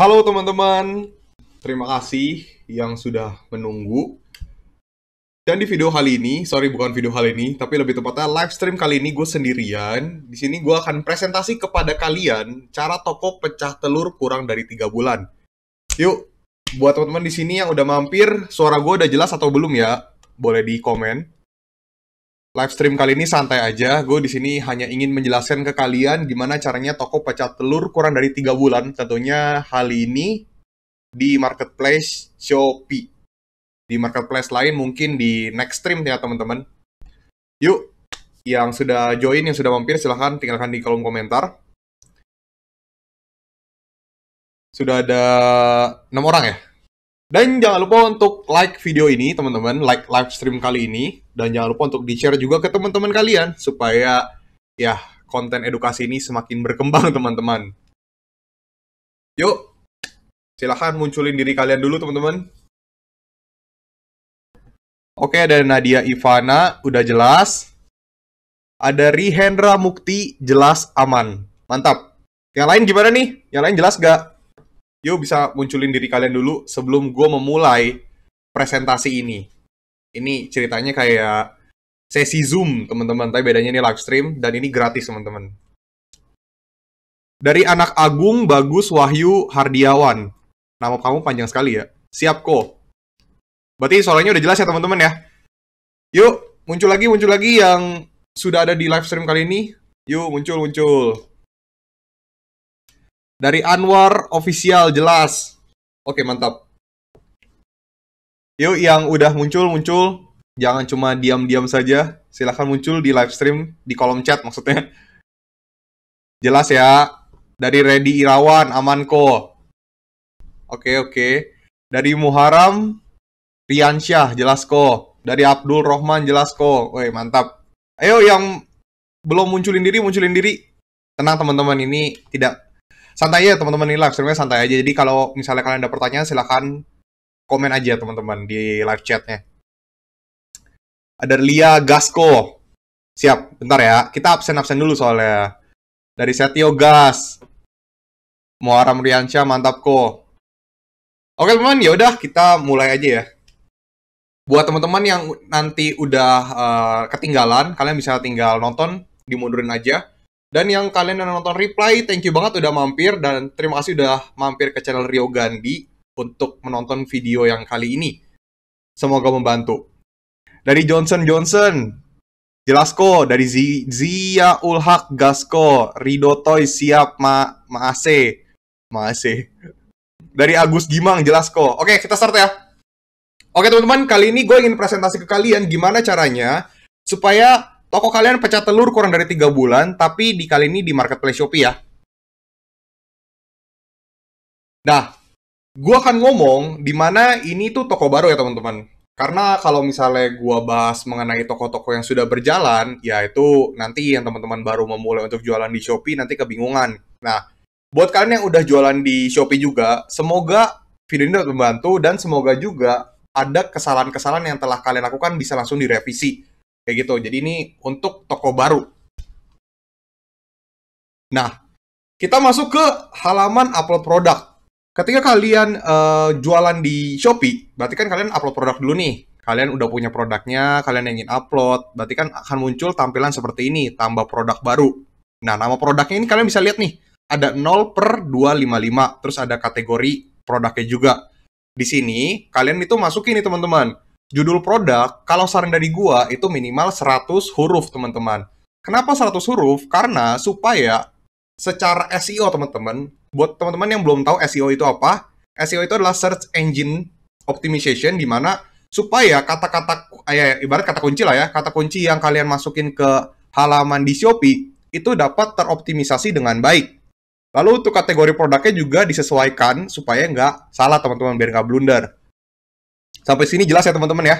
Halo teman-teman, terima kasih yang sudah menunggu. Dan di video kali ini, sorry bukan video kali ini, tapi lebih tepatnya live stream kali ini gue sendirian. Di sini gue akan presentasi kepada kalian cara toko pecah telur kurang dari 3 bulan. Yuk, buat teman-teman di sini yang udah mampir, suara gue udah jelas atau belum ya? Boleh di komen. Live stream kali ini santai aja. Gue di sini hanya ingin menjelaskan ke kalian gimana caranya toko pecah telur kurang dari tiga bulan. Tentunya hal ini di marketplace Shopee. Di marketplace lain mungkin di next stream ya teman-teman. Yuk, yang sudah join, yang sudah mampir silahkan tinggalkan di kolom komentar. Sudah ada 6 orang ya? Dan jangan lupa untuk like video ini teman-teman, like live stream kali ini dan jangan lupa untuk di-share juga ke teman-teman kalian supaya ya konten edukasi ini semakin berkembang teman-teman. Yuk, silahkan munculin diri kalian dulu teman-teman. Oke, ada Nadia Ivana, udah jelas. Ada Rihendra Mukti, jelas aman. Mantap. Yang lain gimana nih? Yang lain jelas gak? Yuk bisa munculin diri kalian dulu sebelum gue memulai presentasi ini. Ini ceritanya kayak sesi Zoom, teman-teman. Tapi bedanya ini live stream dan ini gratis, teman-teman. Dari anak Agung Bagus Wahyu Hardiawan. Nama kamu panjang sekali ya. Siap kok. Berarti soalnya udah jelas ya, teman-teman ya. Yuk, muncul lagi, muncul lagi yang sudah ada di live stream kali ini. Yuk, muncul, muncul. Dari Anwar official jelas. Oke, mantap. Yuk yang udah muncul-muncul, jangan cuma diam-diam saja. Silahkan muncul di live stream, di kolom chat maksudnya. Jelas ya. Dari Reddy Irawan, Amanko. Oke, oke. Dari Muharam, Riansyah, jelas kok. Dari Abdul Rohman, jelas kok. Woi, mantap. Ayo yang belum munculin diri, munculin diri. Tenang teman-teman, ini tidak santai ya teman-teman ini live streamnya santai aja. Jadi kalau misalnya kalian ada pertanyaan silahkan komen aja teman-teman di live chatnya. Ada Lia Gasco Siap, bentar ya. Kita absen-absen dulu soalnya. Dari Setio Gas. Muara Riansyah, mantap kok. Oke teman, teman yaudah kita mulai aja ya. Buat teman-teman yang nanti udah uh, ketinggalan, kalian bisa tinggal nonton, dimundurin aja. Dan yang kalian yang nonton reply, thank you banget udah mampir dan terima kasih udah mampir ke channel Rio Gandhi untuk menonton video yang kali ini. Semoga membantu. Dari Johnson Johnson, jelas kok. dari Z Zia Ulhak Gasko, Rido Toy siap ma Maase. Maase. Dari Agus Gimang jelas kok. Oke, kita start ya. Oke teman-teman, kali ini gue ingin presentasi ke kalian gimana caranya supaya toko kalian pecah telur kurang dari tiga bulan, tapi di kali ini di marketplace Shopee ya. Nah, Gua akan ngomong di mana ini tuh toko baru ya teman-teman. Karena kalau misalnya gua bahas mengenai toko-toko yang sudah berjalan, ya itu nanti yang teman-teman baru memulai untuk jualan di Shopee nanti kebingungan. Nah, buat kalian yang udah jualan di Shopee juga, semoga video ini dapat membantu dan semoga juga ada kesalahan-kesalahan yang telah kalian lakukan bisa langsung direvisi. Kayak gitu. Jadi ini untuk toko baru. Nah, kita masuk ke halaman upload produk ketika kalian uh, jualan di Shopee, berarti kan kalian upload produk dulu nih. Kalian udah punya produknya, kalian ingin upload, berarti kan akan muncul tampilan seperti ini, tambah produk baru. Nah, nama produknya ini kalian bisa lihat nih, ada 0 per 255, terus ada kategori produknya juga. Di sini, kalian itu masukin nih teman-teman, judul produk, kalau saran dari gua itu minimal 100 huruf teman-teman. Kenapa 100 huruf? Karena supaya secara SEO teman-teman buat teman-teman yang belum tahu SEO itu apa, SEO itu adalah search engine optimization di mana supaya kata-kata ah, ya ibarat kata kunci lah ya, kata kunci yang kalian masukin ke halaman di Shopee itu dapat teroptimisasi dengan baik. Lalu untuk kategori produknya juga disesuaikan supaya nggak salah teman-teman biar nggak blunder. Sampai sini jelas ya teman-teman ya.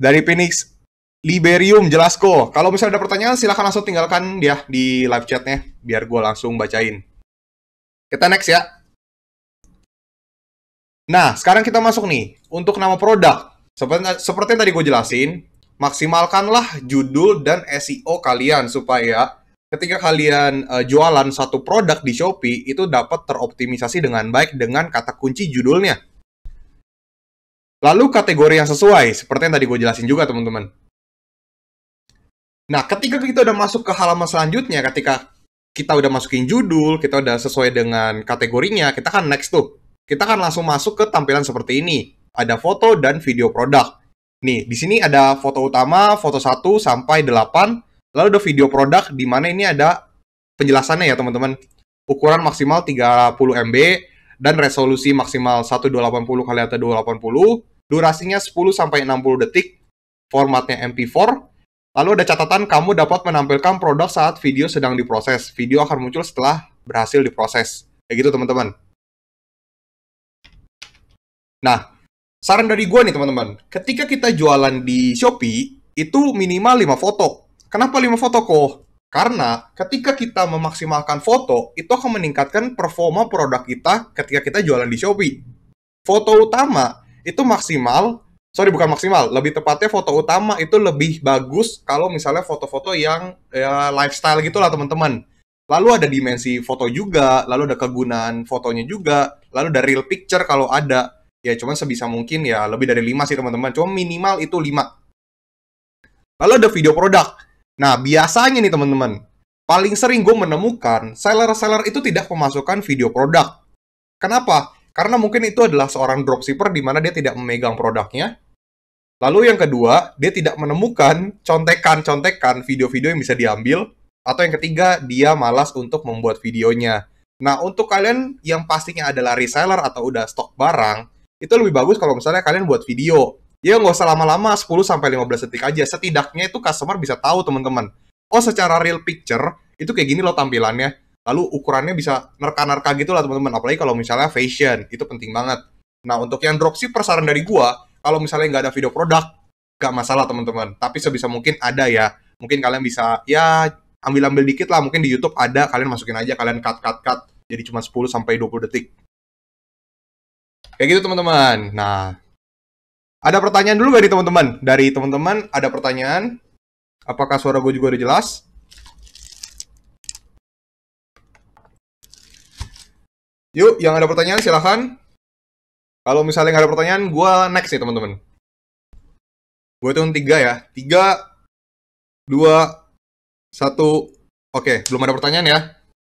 Dari Phoenix Liberium jelas kok. Kalau misalnya ada pertanyaan, silahkan langsung tinggalkan dia di live chatnya, biar gue langsung bacain. Kita next ya. Nah, sekarang kita masuk nih, untuk nama produk. Seperti, seperti yang tadi gue jelasin, maksimalkanlah judul dan SEO kalian supaya ketika kalian uh, jualan satu produk di Shopee, itu dapat teroptimisasi dengan baik dengan kata kunci judulnya. Lalu kategori yang sesuai, seperti yang tadi gue jelasin juga teman-teman Nah, ketika kita udah masuk ke halaman selanjutnya, ketika kita udah masukin judul, kita udah sesuai dengan kategorinya, kita kan next tuh. Kita kan langsung masuk ke tampilan seperti ini. Ada foto dan video produk. Nih, di sini ada foto utama, foto 1 sampai 8, lalu ada video produk di mana ini ada penjelasannya ya, teman-teman. Ukuran maksimal 30 MB dan resolusi maksimal 1280 x 280, durasinya 10 sampai 60 detik, formatnya MP4, Lalu ada catatan kamu dapat menampilkan produk saat video sedang diproses. Video akan muncul setelah berhasil diproses. Kayak gitu teman-teman. Nah, saran dari gue nih teman-teman. Ketika kita jualan di Shopee, itu minimal 5 foto. Kenapa 5 foto kok? Karena ketika kita memaksimalkan foto, itu akan meningkatkan performa produk kita ketika kita jualan di Shopee. Foto utama itu maksimal sorry bukan maksimal lebih tepatnya foto utama itu lebih bagus kalau misalnya foto-foto yang ya lifestyle gitulah teman-teman lalu ada dimensi foto juga lalu ada kegunaan fotonya juga lalu ada real picture kalau ada ya cuman sebisa mungkin ya lebih dari lima sih teman-teman cuma minimal itu lima lalu ada video produk nah biasanya nih teman-teman paling sering gue menemukan seller-seller itu tidak memasukkan video produk kenapa karena mungkin itu adalah seorang dropshipper di mana dia tidak memegang produknya. Lalu yang kedua, dia tidak menemukan contekan-contekan video-video yang bisa diambil. Atau yang ketiga, dia malas untuk membuat videonya. Nah, untuk kalian yang pastinya adalah reseller atau udah stok barang, itu lebih bagus kalau misalnya kalian buat video. Ya nggak usah lama-lama, 10-15 detik aja. Setidaknya itu customer bisa tahu, teman-teman. Oh, secara real picture, itu kayak gini loh tampilannya lalu ukurannya bisa nerka-nerka gitu lah teman-teman apalagi kalau misalnya fashion itu penting banget nah untuk yang dropshipper saran dari gua kalau misalnya nggak ada video produk gak masalah teman-teman tapi sebisa mungkin ada ya mungkin kalian bisa ya ambil-ambil dikit lah mungkin di YouTube ada kalian masukin aja kalian cut cut cut jadi cuma 10 sampai 20 detik kayak gitu teman-teman nah ada pertanyaan dulu gak nih teman-teman dari teman-teman ada pertanyaan apakah suara gue juga udah jelas Yuk, yang ada pertanyaan silahkan. Kalau misalnya nggak ada pertanyaan, gue next ya teman-teman. Gue hitung tiga ya. Tiga, dua, satu. Oke, belum ada pertanyaan ya.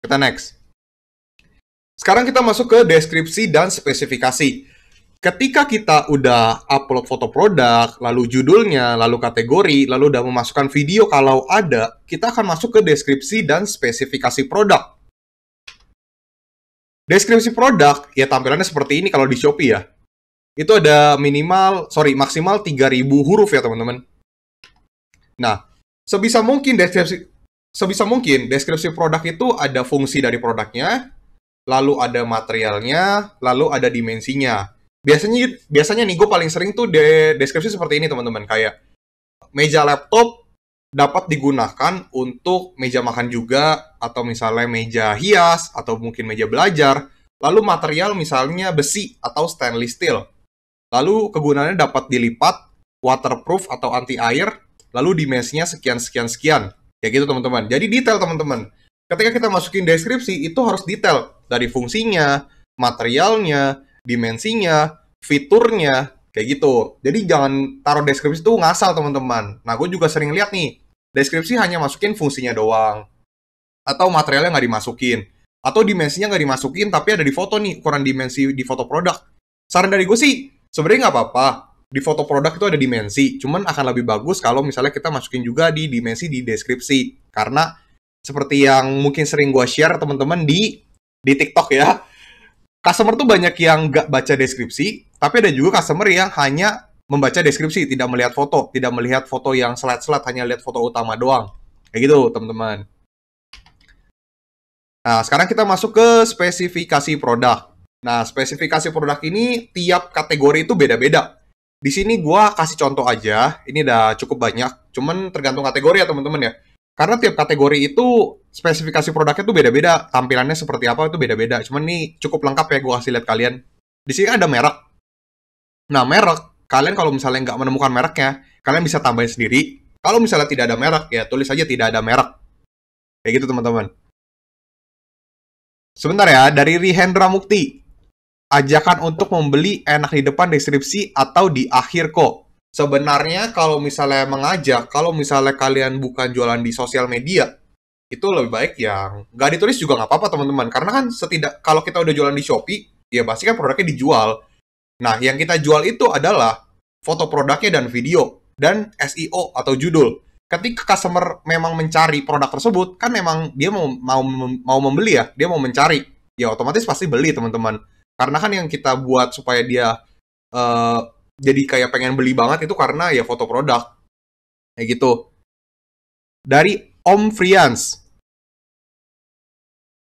Kita next. Sekarang kita masuk ke deskripsi dan spesifikasi. Ketika kita udah upload foto produk, lalu judulnya, lalu kategori, lalu udah memasukkan video kalau ada, kita akan masuk ke deskripsi dan spesifikasi produk. Deskripsi produk, ya tampilannya seperti ini kalau di Shopee ya. Itu ada minimal, sorry, maksimal 3000 huruf ya teman-teman. Nah, sebisa mungkin deskripsi sebisa mungkin deskripsi produk itu ada fungsi dari produknya, lalu ada materialnya, lalu ada dimensinya. Biasanya biasanya nih gue paling sering tuh de deskripsi seperti ini teman-teman kayak meja laptop dapat digunakan untuk meja makan juga atau misalnya meja hias atau mungkin meja belajar. Lalu material misalnya besi atau stainless steel. Lalu kegunaannya dapat dilipat, waterproof atau anti air, lalu dimensinya sekian sekian sekian. Ya gitu teman-teman. Jadi detail teman-teman. Ketika kita masukin deskripsi itu harus detail dari fungsinya, materialnya, dimensinya, fiturnya, kayak gitu. Jadi jangan taruh deskripsi itu ngasal teman-teman. Nah gue juga sering lihat nih deskripsi hanya masukin fungsinya doang atau materialnya nggak dimasukin atau dimensinya nggak dimasukin tapi ada di foto nih ukuran dimensi di foto produk saran dari gue sih sebenarnya nggak apa-apa di foto produk itu ada dimensi cuman akan lebih bagus kalau misalnya kita masukin juga di dimensi di deskripsi karena seperti yang mungkin sering gue share teman-teman di di TikTok ya customer tuh banyak yang nggak baca deskripsi tapi ada juga customer yang hanya membaca deskripsi, tidak melihat foto, tidak melihat foto yang selat-selat hanya lihat foto utama doang. Kayak gitu, teman-teman. Nah, sekarang kita masuk ke spesifikasi produk. Nah, spesifikasi produk ini tiap kategori itu beda-beda. Di sini gua kasih contoh aja, ini udah cukup banyak, cuman tergantung kategori ya teman-teman ya. Karena tiap kategori itu spesifikasi produknya tuh beda-beda, tampilannya seperti apa itu beda-beda. Cuman ini cukup lengkap ya gua kasih lihat kalian. Di sini kan ada merek. Nah, merek kalian kalau misalnya nggak menemukan mereknya, kalian bisa tambahin sendiri. Kalau misalnya tidak ada merek, ya tulis aja tidak ada merek. Kayak gitu teman-teman. Sebentar ya, dari Rihendra Mukti. Ajakan untuk membeli enak di depan deskripsi atau di akhir kok. Sebenarnya kalau misalnya mengajak, kalau misalnya kalian bukan jualan di sosial media, itu lebih baik yang nggak ditulis juga nggak apa-apa teman-teman karena kan setidak kalau kita udah jualan di Shopee ya pasti kan produknya dijual Nah, yang kita jual itu adalah foto produknya dan video dan SEO atau judul. Ketika customer memang mencari produk tersebut, kan memang dia mau mau mau membeli ya, dia mau mencari. Ya otomatis pasti beli, teman-teman. Karena kan yang kita buat supaya dia uh, jadi kayak pengen beli banget itu karena ya foto produk. Kayak gitu. Dari Om Frians.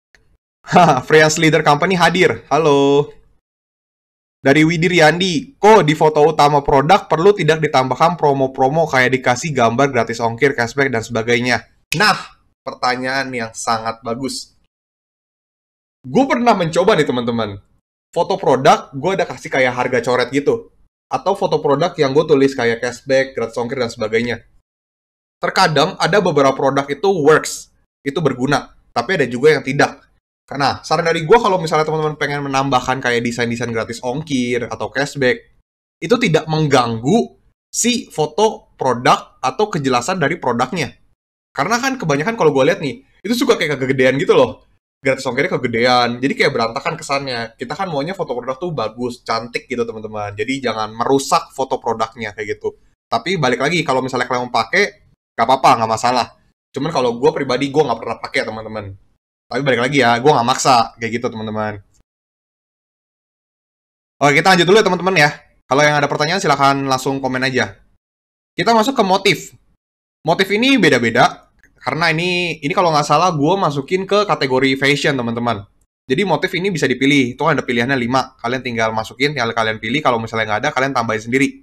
Frians Leader Company hadir. Halo. Dari Widi Yandi, kok di foto utama produk perlu tidak ditambahkan promo-promo kayak dikasih gambar gratis ongkir, cashback, dan sebagainya? Nah, pertanyaan yang sangat bagus. Gue pernah mencoba nih teman-teman. Foto produk, gue ada kasih kayak harga coret gitu. Atau foto produk yang gue tulis kayak cashback, gratis ongkir, dan sebagainya. Terkadang ada beberapa produk itu works, itu berguna. Tapi ada juga yang tidak. Karena saran dari gue kalau misalnya teman-teman pengen menambahkan kayak desain-desain gratis ongkir atau cashback, itu tidak mengganggu si foto produk atau kejelasan dari produknya. Karena kan kebanyakan kalau gue lihat nih, itu suka kayak kegedean gitu loh. Gratis ongkirnya kegedean, jadi kayak berantakan kesannya. Kita kan maunya foto produk tuh bagus, cantik gitu teman-teman. Jadi jangan merusak foto produknya kayak gitu. Tapi balik lagi, kalau misalnya kalian mau pakai, gak apa-apa, gak masalah. Cuman kalau gue pribadi, gue gak pernah pakai teman-teman tapi balik lagi ya, gue nggak maksa kayak gitu teman-teman. Oke, kita lanjut dulu ya teman-teman ya. Kalau yang ada pertanyaan silahkan langsung komen aja. Kita masuk ke motif. Motif ini beda-beda karena ini ini kalau nggak salah gue masukin ke kategori fashion teman-teman. Jadi motif ini bisa dipilih, itu ada pilihannya 5. Kalian tinggal masukin, tinggal kalian pilih. Kalau misalnya nggak ada, kalian tambahin sendiri.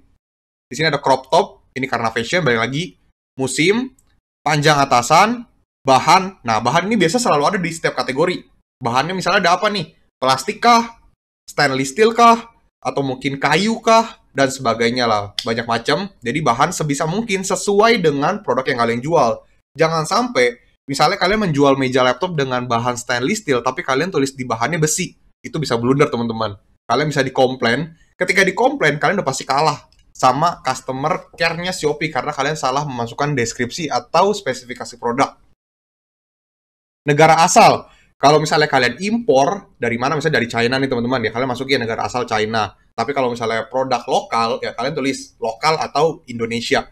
Di sini ada crop top, ini karena fashion, balik lagi. Musim, panjang atasan, bahan. Nah, bahan ini biasa selalu ada di setiap kategori. Bahannya misalnya ada apa nih? Plastik kah? Stainless steel kah? Atau mungkin kayu kah? Dan sebagainya lah, banyak macam. Jadi bahan sebisa mungkin sesuai dengan produk yang kalian jual. Jangan sampai misalnya kalian menjual meja laptop dengan bahan stainless steel, tapi kalian tulis di bahannya besi. Itu bisa blunder, teman-teman. Kalian bisa dikomplain. Ketika dikomplain, kalian udah pasti kalah sama customer care-nya Shopee karena kalian salah memasukkan deskripsi atau spesifikasi produk negara asal. Kalau misalnya kalian impor dari mana, misalnya dari China nih teman-teman ya, kalian masukin ya, negara asal China. Tapi kalau misalnya produk lokal, ya kalian tulis lokal atau Indonesia.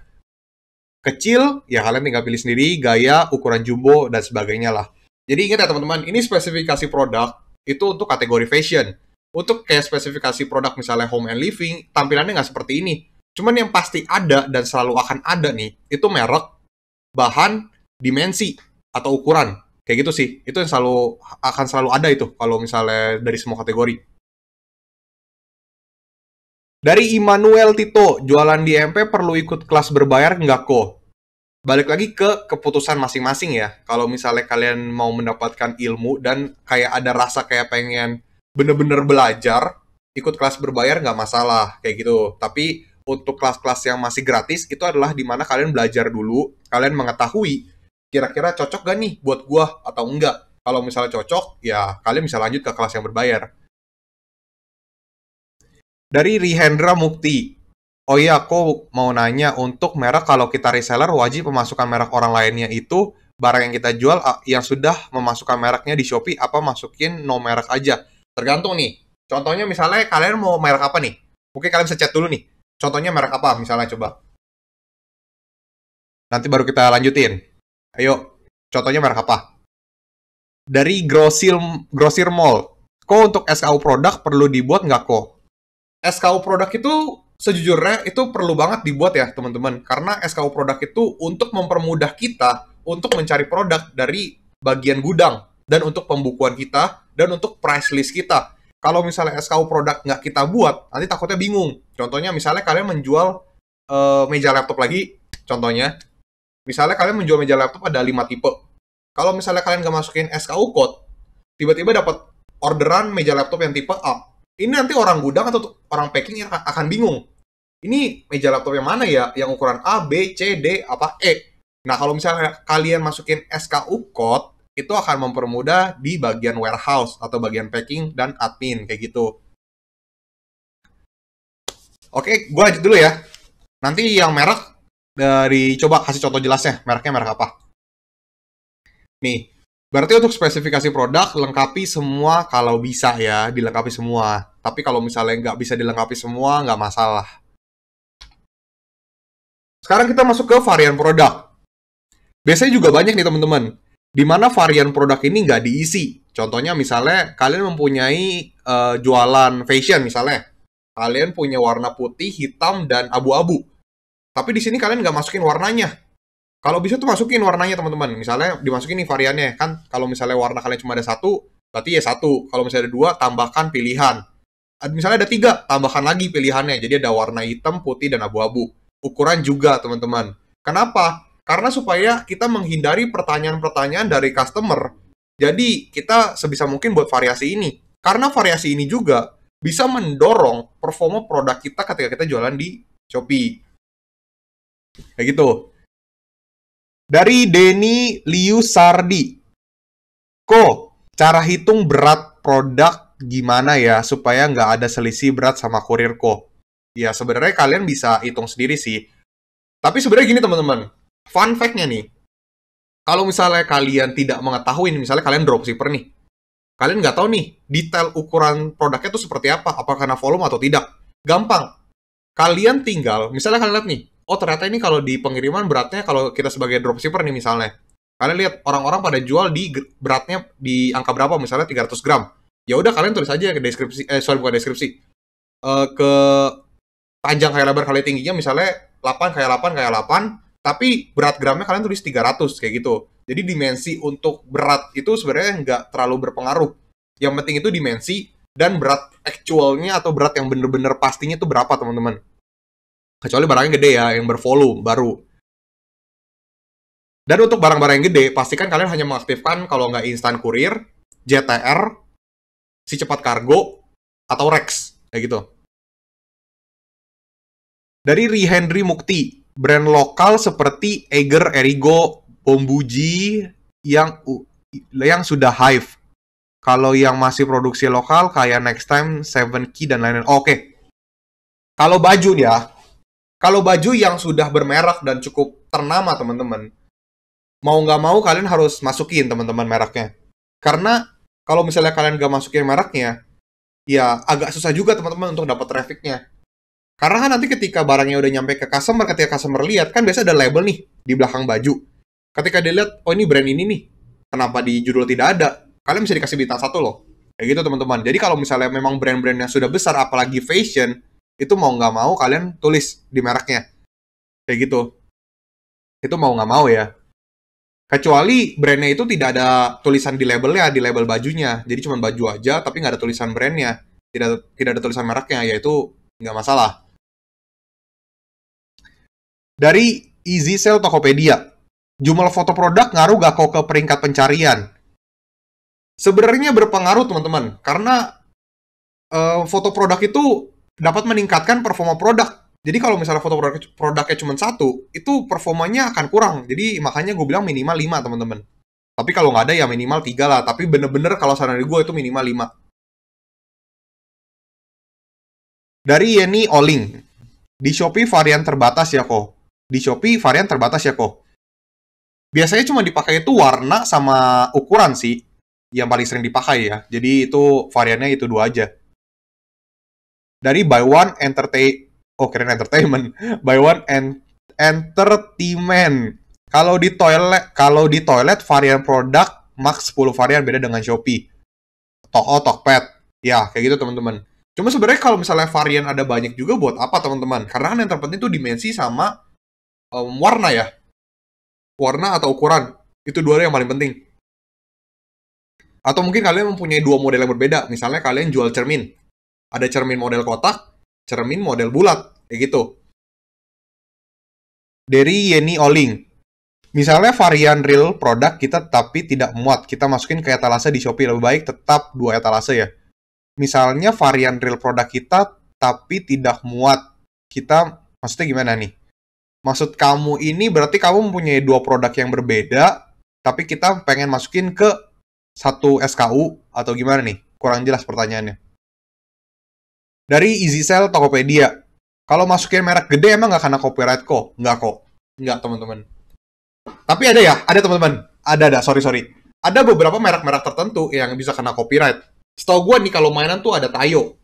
Kecil, ya kalian tinggal pilih sendiri, gaya, ukuran jumbo, dan sebagainya lah. Jadi ingat ya teman-teman, ini spesifikasi produk itu untuk kategori fashion. Untuk kayak spesifikasi produk misalnya home and living, tampilannya nggak seperti ini. Cuman yang pasti ada dan selalu akan ada nih, itu merek, bahan, dimensi, atau ukuran kayak gitu sih itu yang selalu akan selalu ada itu kalau misalnya dari semua kategori dari Immanuel Tito jualan di MP perlu ikut kelas berbayar nggak kok balik lagi ke keputusan masing-masing ya kalau misalnya kalian mau mendapatkan ilmu dan kayak ada rasa kayak pengen bener-bener belajar ikut kelas berbayar nggak masalah kayak gitu tapi untuk kelas-kelas yang masih gratis itu adalah dimana kalian belajar dulu kalian mengetahui kira-kira cocok gak nih buat gua atau enggak. Kalau misalnya cocok, ya kalian bisa lanjut ke kelas yang berbayar. Dari Rihendra Mukti. Oh iya, aku mau nanya untuk merek kalau kita reseller wajib memasukkan merek orang lainnya itu barang yang kita jual yang sudah memasukkan mereknya di Shopee apa masukin no merek aja. Tergantung nih. Contohnya misalnya kalian mau merek apa nih? Mungkin kalian bisa chat dulu nih. Contohnya merek apa misalnya coba. Nanti baru kita lanjutin. Ayo, contohnya merek apa? Dari grosir, grosir mall. Kok untuk SKU produk perlu dibuat nggak kok? SKU produk itu sejujurnya itu perlu banget dibuat ya teman-teman. Karena SKU produk itu untuk mempermudah kita untuk mencari produk dari bagian gudang. Dan untuk pembukuan kita, dan untuk price list kita. Kalau misalnya SKU produk nggak kita buat, nanti takutnya bingung. Contohnya misalnya kalian menjual uh, meja laptop lagi, contohnya Misalnya kalian menjual meja laptop ada lima tipe. Kalau misalnya kalian gak masukin SKU code, tiba-tiba dapat orderan meja laptop yang tipe A. Ini nanti orang gudang atau orang packing akan bingung. Ini meja laptop yang mana ya? Yang ukuran A, B, C, D, apa E? Nah, kalau misalnya kalian masukin SKU code, itu akan mempermudah di bagian warehouse atau bagian packing dan admin kayak gitu. Oke, gue lanjut dulu ya. Nanti yang merek dari coba kasih contoh jelasnya mereknya merek apa nih berarti untuk spesifikasi produk lengkapi semua kalau bisa ya dilengkapi semua tapi kalau misalnya nggak bisa dilengkapi semua nggak masalah sekarang kita masuk ke varian produk biasanya juga banyak nih teman-teman di mana varian produk ini nggak diisi contohnya misalnya kalian mempunyai uh, jualan fashion misalnya kalian punya warna putih hitam dan abu-abu tapi di sini kalian nggak masukin warnanya. Kalau bisa tuh masukin warnanya teman-teman. Misalnya dimasukin nih variannya kan. Kalau misalnya warna kalian cuma ada satu, berarti ya satu. Kalau misalnya ada dua, tambahkan pilihan. Misalnya ada tiga, tambahkan lagi pilihannya. Jadi ada warna hitam, putih, dan abu-abu. Ukuran juga teman-teman. Kenapa? Karena supaya kita menghindari pertanyaan-pertanyaan dari customer. Jadi kita sebisa mungkin buat variasi ini. Karena variasi ini juga bisa mendorong performa produk kita ketika kita jualan di Shopee. Kayak gitu. Dari Denny Liu Sardi. Ko, cara hitung berat produk gimana ya supaya nggak ada selisih berat sama kurir ko? Ya sebenarnya kalian bisa hitung sendiri sih. Tapi sebenarnya gini teman-teman, fun fact-nya nih. Kalau misalnya kalian tidak mengetahui, misalnya kalian dropshipper nih, kalian nggak tahu nih detail ukuran produknya itu seperti apa, apakah karena volume atau tidak. Gampang. Kalian tinggal, misalnya kalian lihat nih, oh ternyata ini kalau di pengiriman beratnya kalau kita sebagai dropshipper nih misalnya kalian lihat orang-orang pada jual di beratnya di angka berapa misalnya 300 gram ya udah kalian tulis aja ke deskripsi eh sorry bukan deskripsi uh, ke panjang kayak lebar kali tingginya misalnya 8 kayak 8 kayak 8 tapi berat gramnya kalian tulis 300 kayak gitu jadi dimensi untuk berat itu sebenarnya nggak terlalu berpengaruh yang penting itu dimensi dan berat actualnya atau berat yang bener-bener pastinya itu berapa teman-teman kecuali barangnya gede ya yang bervolume baru dan untuk barang-barang yang gede pastikan kalian hanya mengaktifkan kalau nggak instan kurir JTR si cepat kargo atau Rex kayak gitu dari Rihendri Mukti brand lokal seperti Eger Erigo Bombuji yang yang sudah hive kalau yang masih produksi lokal kayak next time seven key dan lain-lain oke okay. kalau baju ya kalau baju yang sudah bermerek dan cukup ternama teman-teman, mau nggak mau kalian harus masukin teman-teman mereknya. Karena kalau misalnya kalian nggak masukin mereknya, ya agak susah juga teman-teman untuk dapat trafficnya. Karena kan nanti ketika barangnya udah nyampe ke customer, ketika customer lihat, kan biasa ada label nih di belakang baju. Ketika dia lihat, oh ini brand ini nih, kenapa di judul tidak ada? Kalian bisa dikasih bintang satu loh. Kayak gitu teman-teman. Jadi kalau misalnya memang brand-brand yang sudah besar, apalagi fashion, itu mau nggak mau kalian tulis di mereknya kayak gitu itu mau nggak mau ya kecuali brandnya itu tidak ada tulisan di labelnya di label bajunya jadi cuma baju aja tapi nggak ada tulisan brandnya tidak tidak ada tulisan mereknya yaitu nggak masalah dari Easy Sale Tokopedia jumlah foto produk ngaruh gak kok ke peringkat pencarian sebenarnya berpengaruh teman-teman karena uh, foto produk itu dapat meningkatkan performa produk. Jadi kalau misalnya foto produk, produknya cuma satu, itu performanya akan kurang. Jadi makanya gue bilang minimal 5 teman-teman. Tapi kalau nggak ada ya minimal 3 lah. Tapi bener-bener kalau saran dari gue itu minimal 5. Dari Yeni Oling. Di Shopee varian terbatas ya kok. Di Shopee varian terbatas ya kok. Biasanya cuma dipakai itu warna sama ukuran sih. Yang paling sering dipakai ya. Jadi itu variannya itu dua aja dari By One Entertain oh keren entertainment By One and Entertainment kalau di toilet kalau di toilet varian produk max 10 varian beda dengan Shopee Toko oh, Tokped ya kayak gitu teman-teman cuma sebenarnya kalau misalnya varian ada banyak juga buat apa teman-teman karena kan yang terpenting itu dimensi sama um, warna ya warna atau ukuran itu dua yang paling penting atau mungkin kalian mempunyai dua model yang berbeda misalnya kalian jual cermin ada cermin model kotak, cermin model bulat, kayak gitu. Dari Yeni Oling. Misalnya varian real produk kita tapi tidak muat, kita masukin ke etalase di Shopee lebih baik tetap dua etalase ya. Misalnya varian real produk kita tapi tidak muat, kita maksudnya gimana nih? Maksud kamu ini berarti kamu mempunyai dua produk yang berbeda, tapi kita pengen masukin ke satu SKU atau gimana nih? Kurang jelas pertanyaannya. Dari Easy Sell Tokopedia. Kalau masukin merek gede emang nggak kena copyright kok? Nggak kok. Nggak, teman-teman. Tapi ada ya? Ada, teman-teman. Ada, ada. Sorry, sorry. Ada beberapa merek-merek tertentu yang bisa kena copyright. Setahu gue nih, kalau mainan tuh ada Tayo.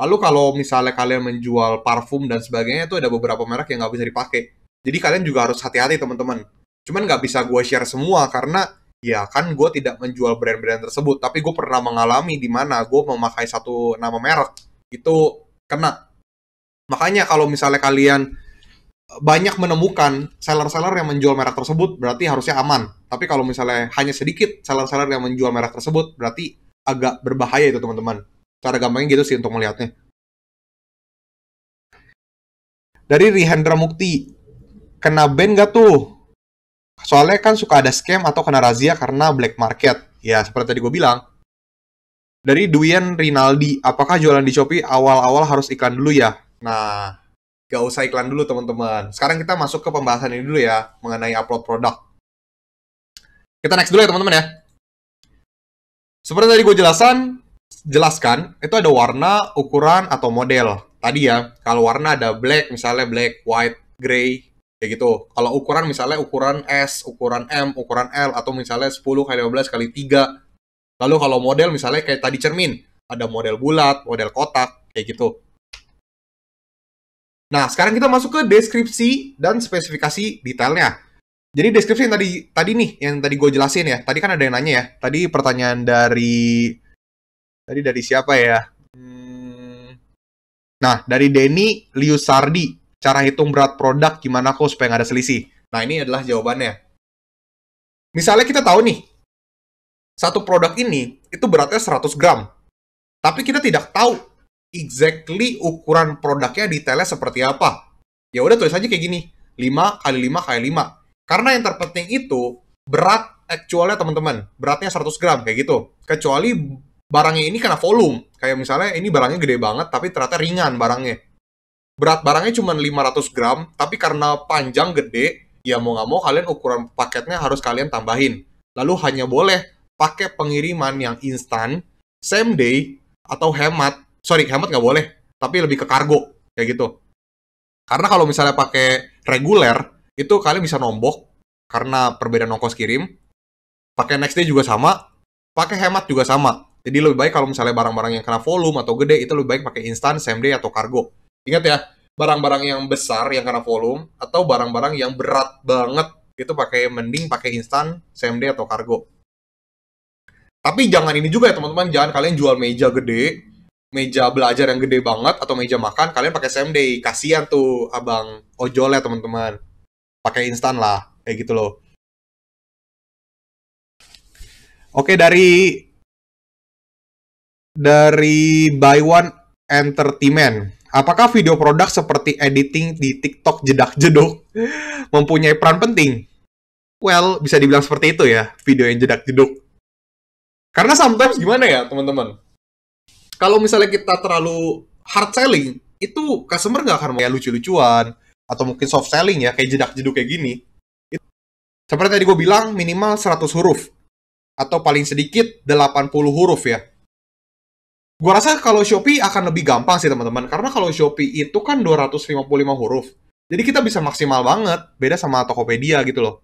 Lalu kalau misalnya kalian menjual parfum dan sebagainya, tuh ada beberapa merek yang nggak bisa dipakai. Jadi kalian juga harus hati-hati, teman-teman. Cuman nggak bisa gue share semua, karena ya kan gue tidak menjual brand-brand tersebut tapi gue pernah mengalami di mana gue memakai satu nama merek itu kena. Makanya kalau misalnya kalian banyak menemukan seller-seller yang menjual merek tersebut berarti harusnya aman. Tapi kalau misalnya hanya sedikit seller-seller yang menjual merek tersebut berarti agak berbahaya itu teman-teman. Cara gampangnya gitu sih untuk melihatnya. Dari Rihendra Mukti, kena ban gak tuh? Soalnya kan suka ada scam atau kena razia karena black market. Ya, seperti tadi gue bilang, dari Duyan Rinaldi, apakah jualan di Shopee awal-awal harus iklan dulu ya? Nah, gak usah iklan dulu teman-teman. Sekarang kita masuk ke pembahasan ini dulu ya, mengenai upload produk. Kita next dulu ya teman-teman ya. Seperti tadi gue jelasan, jelaskan, itu ada warna, ukuran, atau model. Tadi ya, kalau warna ada black, misalnya black, white, grey, kayak gitu. Kalau ukuran misalnya ukuran S, ukuran M, ukuran L, atau misalnya 10 kali 15 kali 3, Lalu kalau model misalnya kayak tadi cermin, ada model bulat, model kotak, kayak gitu. Nah, sekarang kita masuk ke deskripsi dan spesifikasi detailnya. Jadi deskripsi yang tadi tadi nih yang tadi gue jelasin ya. Tadi kan ada yang nanya ya. Tadi pertanyaan dari tadi dari siapa ya? Hmm. nah, dari Denny Liusardi. Cara hitung berat produk gimana kok supaya nggak ada selisih. Nah, ini adalah jawabannya. Misalnya kita tahu nih, satu produk ini itu beratnya 100 gram. Tapi kita tidak tahu exactly ukuran produknya detailnya seperti apa. Ya udah tulis aja kayak gini, 5 kali 5 kali 5. Karena yang terpenting itu berat actualnya teman-teman, beratnya 100 gram kayak gitu. Kecuali barangnya ini karena volume, kayak misalnya ini barangnya gede banget tapi ternyata ringan barangnya. Berat barangnya cuma 500 gram, tapi karena panjang gede, ya mau nggak mau kalian ukuran paketnya harus kalian tambahin. Lalu hanya boleh pakai pengiriman yang instan, same day, atau hemat. Sorry, hemat nggak boleh, tapi lebih ke kargo, kayak gitu. Karena kalau misalnya pakai reguler, itu kalian bisa nombok karena perbedaan ongkos kirim. Pakai next day juga sama, pakai hemat juga sama. Jadi lebih baik kalau misalnya barang-barang yang kena volume atau gede, itu lebih baik pakai instan, same day, atau kargo. Ingat ya, barang-barang yang besar yang kena volume, atau barang-barang yang berat banget, itu pakai mending pakai instan, same day, atau kargo. Tapi jangan ini juga ya teman-teman, jangan kalian jual meja gede, meja belajar yang gede banget atau meja makan, kalian pakai SMD. Kasihan tuh abang ojol ya teman-teman. Pakai instan lah, kayak gitu loh. Oke, dari dari Buy One Entertainment. Apakah video produk seperti editing di TikTok jedak-jeduk mempunyai peran penting? Well, bisa dibilang seperti itu ya, video yang jedak-jeduk karena sometimes gimana ya teman-teman? Kalau misalnya kita terlalu hard selling, itu customer nggak akan kayak lucu-lucuan atau mungkin soft selling ya kayak jedak-jeduk kayak gini. Itu, seperti tadi gue bilang minimal 100 huruf atau paling sedikit 80 huruf ya. Gue rasa kalau Shopee akan lebih gampang sih teman-teman karena kalau Shopee itu kan 255 huruf. Jadi kita bisa maksimal banget, beda sama Tokopedia gitu loh.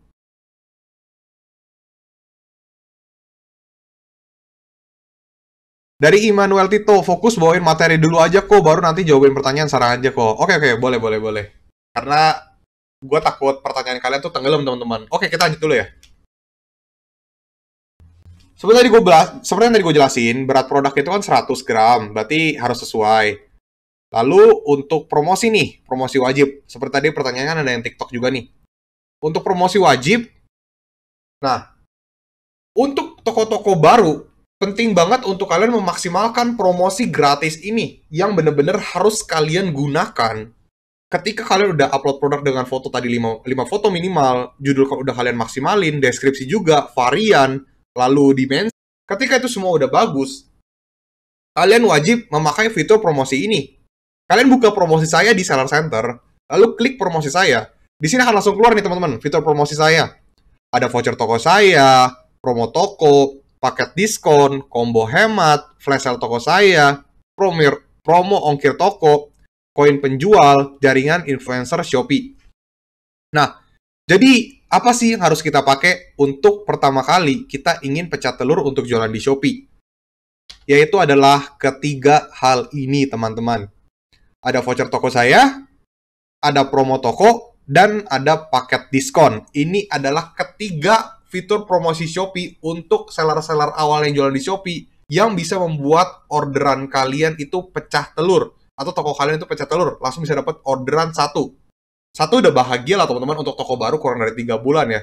Dari Immanuel Tito, fokus bawain materi dulu aja kok, baru nanti jawabin pertanyaan sarang aja kok. Oke, oke, boleh, boleh, boleh. Karena gue takut pertanyaan kalian tuh tenggelam, teman-teman. Oke, kita lanjut dulu ya. Sebenarnya tadi gue belas, sebenarnya tadi gue jelasin, berat produk itu kan 100 gram, berarti harus sesuai. Lalu untuk promosi nih, promosi wajib. Seperti tadi pertanyaan kan ada yang TikTok juga nih. Untuk promosi wajib, nah, untuk toko-toko baru penting banget untuk kalian memaksimalkan promosi gratis ini yang bener-bener harus kalian gunakan ketika kalian udah upload produk dengan foto tadi 5, 5 foto minimal, judul udah kalian maksimalin, deskripsi juga, varian, lalu dimensi. Ketika itu semua udah bagus, kalian wajib memakai fitur promosi ini. Kalian buka promosi saya di seller center, lalu klik promosi saya. Di sini akan langsung keluar nih teman-teman, fitur promosi saya. Ada voucher toko saya, promo toko, paket diskon, combo hemat, flash sale toko saya, promo, promo ongkir toko, koin penjual, jaringan influencer Shopee. Nah, jadi apa sih yang harus kita pakai untuk pertama kali kita ingin pecah telur untuk jualan di Shopee? Yaitu adalah ketiga hal ini, teman-teman. Ada voucher toko saya, ada promo toko, dan ada paket diskon. Ini adalah ketiga fitur promosi Shopee untuk seller-seller awal yang jualan di Shopee yang bisa membuat orderan kalian itu pecah telur atau toko kalian itu pecah telur langsung bisa dapat orderan satu satu udah bahagia lah teman-teman untuk toko baru kurang dari tiga bulan ya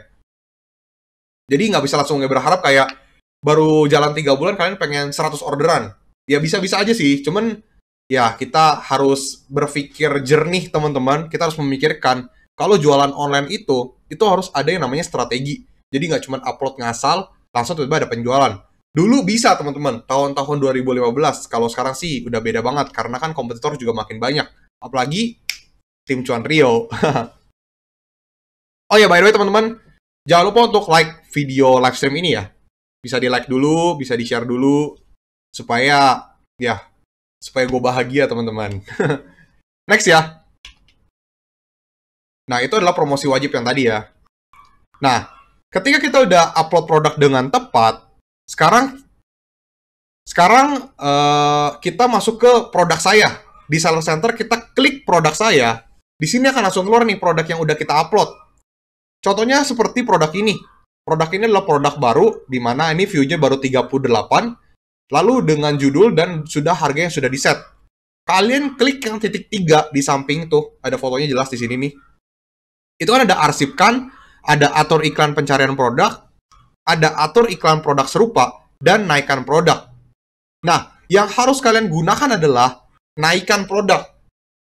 jadi nggak bisa langsung berharap kayak baru jalan tiga bulan kalian pengen 100 orderan ya bisa-bisa aja sih cuman ya kita harus berpikir jernih teman-teman kita harus memikirkan kalau jualan online itu itu harus ada yang namanya strategi jadi nggak cuma upload ngasal, langsung tiba-tiba ada penjualan. Dulu bisa teman-teman, tahun-tahun 2015. Kalau sekarang sih udah beda banget karena kan kompetitor juga makin banyak. Apalagi tim cuan Rio. oh ya by the way teman-teman, jangan lupa untuk like video live stream ini ya. Bisa di like dulu, bisa di share dulu supaya ya supaya gue bahagia teman-teman. Next ya. Nah, itu adalah promosi wajib yang tadi ya. Nah, ketika kita udah upload produk dengan tepat, sekarang sekarang uh, kita masuk ke produk saya di seller center kita klik produk saya di sini akan langsung keluar nih produk yang udah kita upload contohnya seperti produk ini produk ini adalah produk baru di mana ini view-nya baru 38 lalu dengan judul dan sudah harga yang sudah di set kalian klik yang titik tiga di samping tuh ada fotonya jelas di sini nih itu kan ada arsipkan ada atur iklan pencarian produk, ada atur iklan produk serupa, dan naikkan produk. Nah, yang harus kalian gunakan adalah naikkan produk.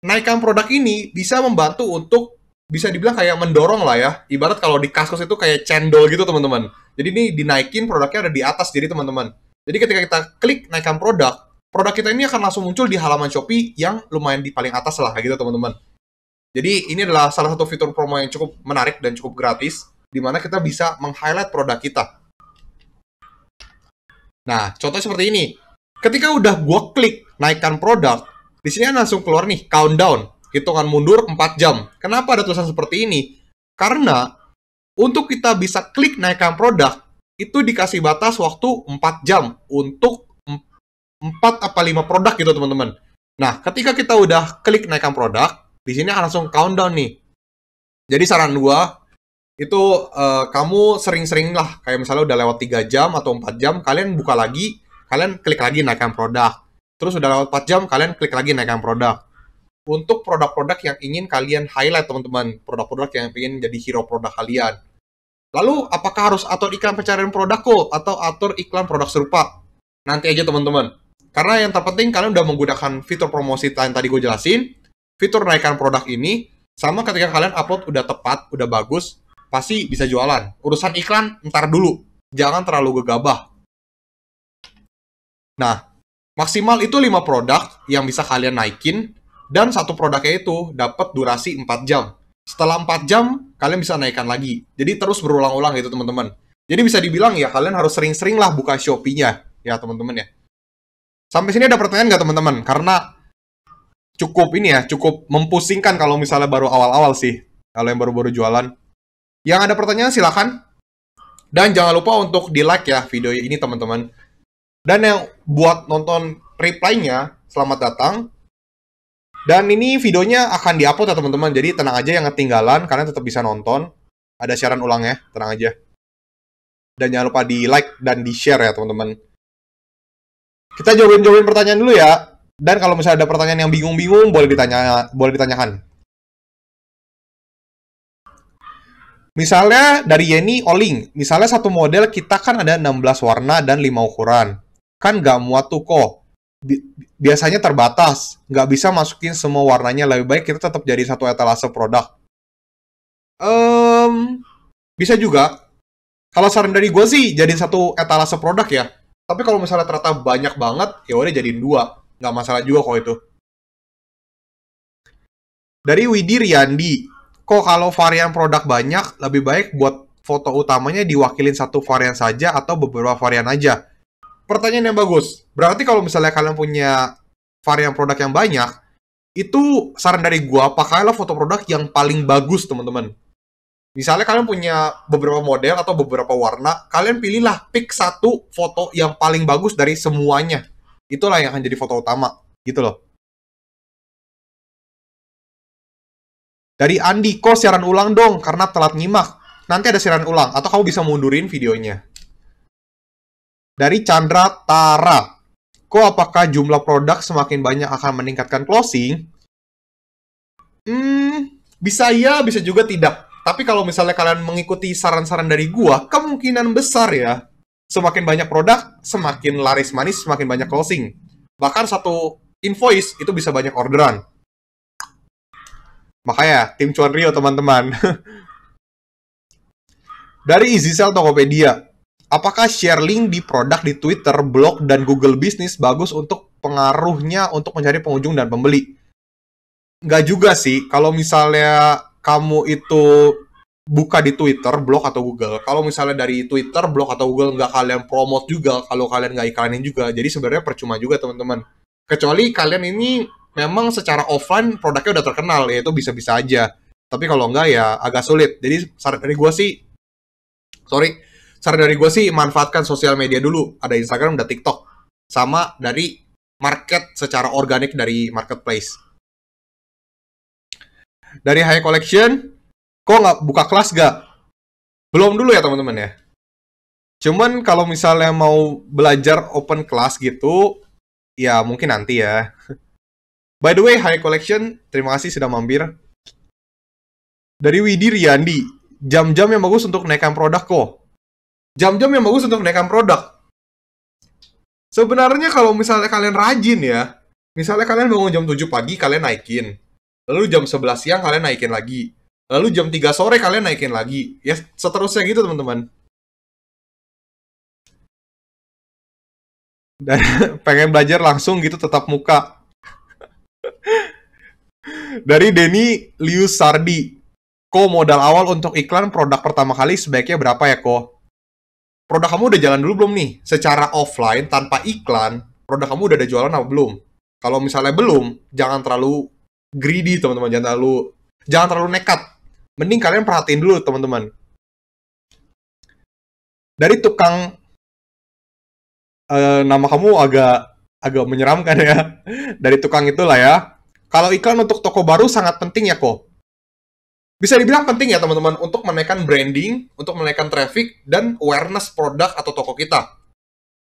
Naikkan produk ini bisa membantu untuk bisa dibilang kayak mendorong lah ya. Ibarat kalau di kaskus itu kayak cendol gitu teman-teman. Jadi ini dinaikin produknya ada di atas jadi teman-teman. Jadi ketika kita klik naikkan produk, produk kita ini akan langsung muncul di halaman Shopee yang lumayan di paling atas lah gitu teman-teman. Jadi ini adalah salah satu fitur promo yang cukup menarik dan cukup gratis, di mana kita bisa meng-highlight produk kita. Nah, contoh seperti ini. Ketika udah gua klik naikkan produk, di sini kan langsung keluar nih countdown, hitungan mundur 4 jam. Kenapa ada tulisan seperti ini? Karena untuk kita bisa klik naikkan produk, itu dikasih batas waktu 4 jam untuk 4 apa 5 produk gitu teman-teman. Nah, ketika kita udah klik naikkan produk, di sini langsung countdown nih. Jadi saran gua itu uh, kamu sering-sering lah kayak misalnya udah lewat 3 jam atau 4 jam kalian buka lagi, kalian klik lagi naikkan produk. Terus udah lewat 4 jam kalian klik lagi naikkan produk. Untuk produk-produk yang ingin kalian highlight teman-teman, produk-produk yang ingin jadi hero produk kalian. Lalu apakah harus atur iklan pencarian produk kok atau atur iklan produk serupa? Nanti aja teman-teman. Karena yang terpenting kalian udah menggunakan fitur promosi yang tadi gue jelasin, fitur naikkan produk ini sama ketika kalian upload udah tepat, udah bagus, pasti bisa jualan. Urusan iklan ntar dulu, jangan terlalu gegabah. Nah, maksimal itu 5 produk yang bisa kalian naikin dan satu produknya itu dapat durasi 4 jam. Setelah 4 jam, kalian bisa naikkan lagi. Jadi terus berulang-ulang gitu teman-teman. Jadi bisa dibilang ya kalian harus sering-sering lah buka Shopee-nya ya teman-teman ya. Sampai sini ada pertanyaan nggak teman-teman? Karena cukup ini ya, cukup mempusingkan kalau misalnya baru awal-awal sih. Kalau yang baru-baru jualan. Yang ada pertanyaan silahkan. Dan jangan lupa untuk di-like ya video ini teman-teman. Dan yang buat nonton reply-nya, selamat datang. Dan ini videonya akan di diupload ya teman-teman, jadi tenang aja yang ketinggalan, kalian tetap bisa nonton. Ada siaran ulang ya, tenang aja. Dan jangan lupa di like dan di share ya teman-teman. Kita jawabin-jawabin pertanyaan dulu ya. Dan kalau misalnya ada pertanyaan yang bingung-bingung, boleh ditanya, boleh ditanyakan. Misalnya dari Yeni Oling, misalnya satu model kita kan ada 16 warna dan 5 ukuran. Kan nggak muat tuh kok. Biasanya terbatas, nggak bisa masukin semua warnanya. Lebih baik kita tetap jadi satu etalase produk. Um, bisa juga. Kalau saran dari gue sih, jadiin satu etalase produk ya. Tapi kalau misalnya ternyata banyak banget, ya udah jadiin dua nggak masalah juga kok itu. Dari Widi Riyandi, kok kalau varian produk banyak, lebih baik buat foto utamanya diwakilin satu varian saja atau beberapa varian aja? Pertanyaan yang bagus. Berarti kalau misalnya kalian punya varian produk yang banyak, itu saran dari gua, pakailah foto produk yang paling bagus, teman-teman. Misalnya kalian punya beberapa model atau beberapa warna, kalian pilihlah pick satu foto yang paling bagus dari semuanya itulah yang akan jadi foto utama gitu loh. Dari Andi, kok siaran ulang dong karena telat nyimak. Nanti ada siaran ulang atau kamu bisa mundurin videonya. Dari Chandra Tara, kok apakah jumlah produk semakin banyak akan meningkatkan closing? Hmm, bisa ya, bisa juga tidak. Tapi kalau misalnya kalian mengikuti saran-saran dari gua, kemungkinan besar ya semakin banyak produk, semakin laris manis, semakin banyak closing. Bahkan satu invoice itu bisa banyak orderan. Makanya, tim cuan Rio, teman-teman. Dari EasySell Tokopedia, apakah share link di produk di Twitter, blog, dan Google Business bagus untuk pengaruhnya untuk mencari pengunjung dan pembeli? Nggak juga sih, kalau misalnya kamu itu buka di Twitter, blog atau Google. Kalau misalnya dari Twitter, blog atau Google nggak kalian promote juga, kalau kalian nggak iklanin juga, jadi sebenarnya percuma juga teman-teman. Kecuali kalian ini memang secara offline produknya udah terkenal, yaitu bisa-bisa aja. Tapi kalau nggak ya agak sulit. Jadi saran dari gue sih, sorry, saran dari gue sih manfaatkan sosial media dulu. Ada Instagram, ada TikTok. Sama dari market secara organik dari marketplace. Dari High Collection, kok nggak buka kelas gak? Belum dulu ya teman-teman ya. Cuman kalau misalnya mau belajar open class gitu, ya mungkin nanti ya. By the way, High Collection, terima kasih sudah mampir. Dari Widi Riyandi, jam-jam yang bagus untuk naikkan produk kok. Jam-jam yang bagus untuk naikkan produk. Sebenarnya kalau misalnya kalian rajin ya, misalnya kalian bangun jam 7 pagi, kalian naikin. Lalu jam 11 siang kalian naikin lagi Lalu jam 3 sore kalian naikin lagi. Ya seterusnya gitu teman-teman. Dan pengen belajar langsung gitu tetap muka. Dari Denny Liu Sardi. Ko modal awal untuk iklan produk pertama kali sebaiknya berapa ya Ko? Produk kamu udah jalan dulu belum nih? Secara offline tanpa iklan, produk kamu udah ada jualan apa belum? Kalau misalnya belum, jangan terlalu greedy teman-teman, jangan terlalu jangan terlalu nekat mending kalian perhatiin dulu teman-teman. Dari tukang uh, nama kamu agak agak menyeramkan ya. Dari tukang itulah ya. Kalau iklan untuk toko baru sangat penting ya kok. Bisa dibilang penting ya teman-teman untuk menaikkan branding, untuk menaikkan traffic dan awareness produk atau toko kita.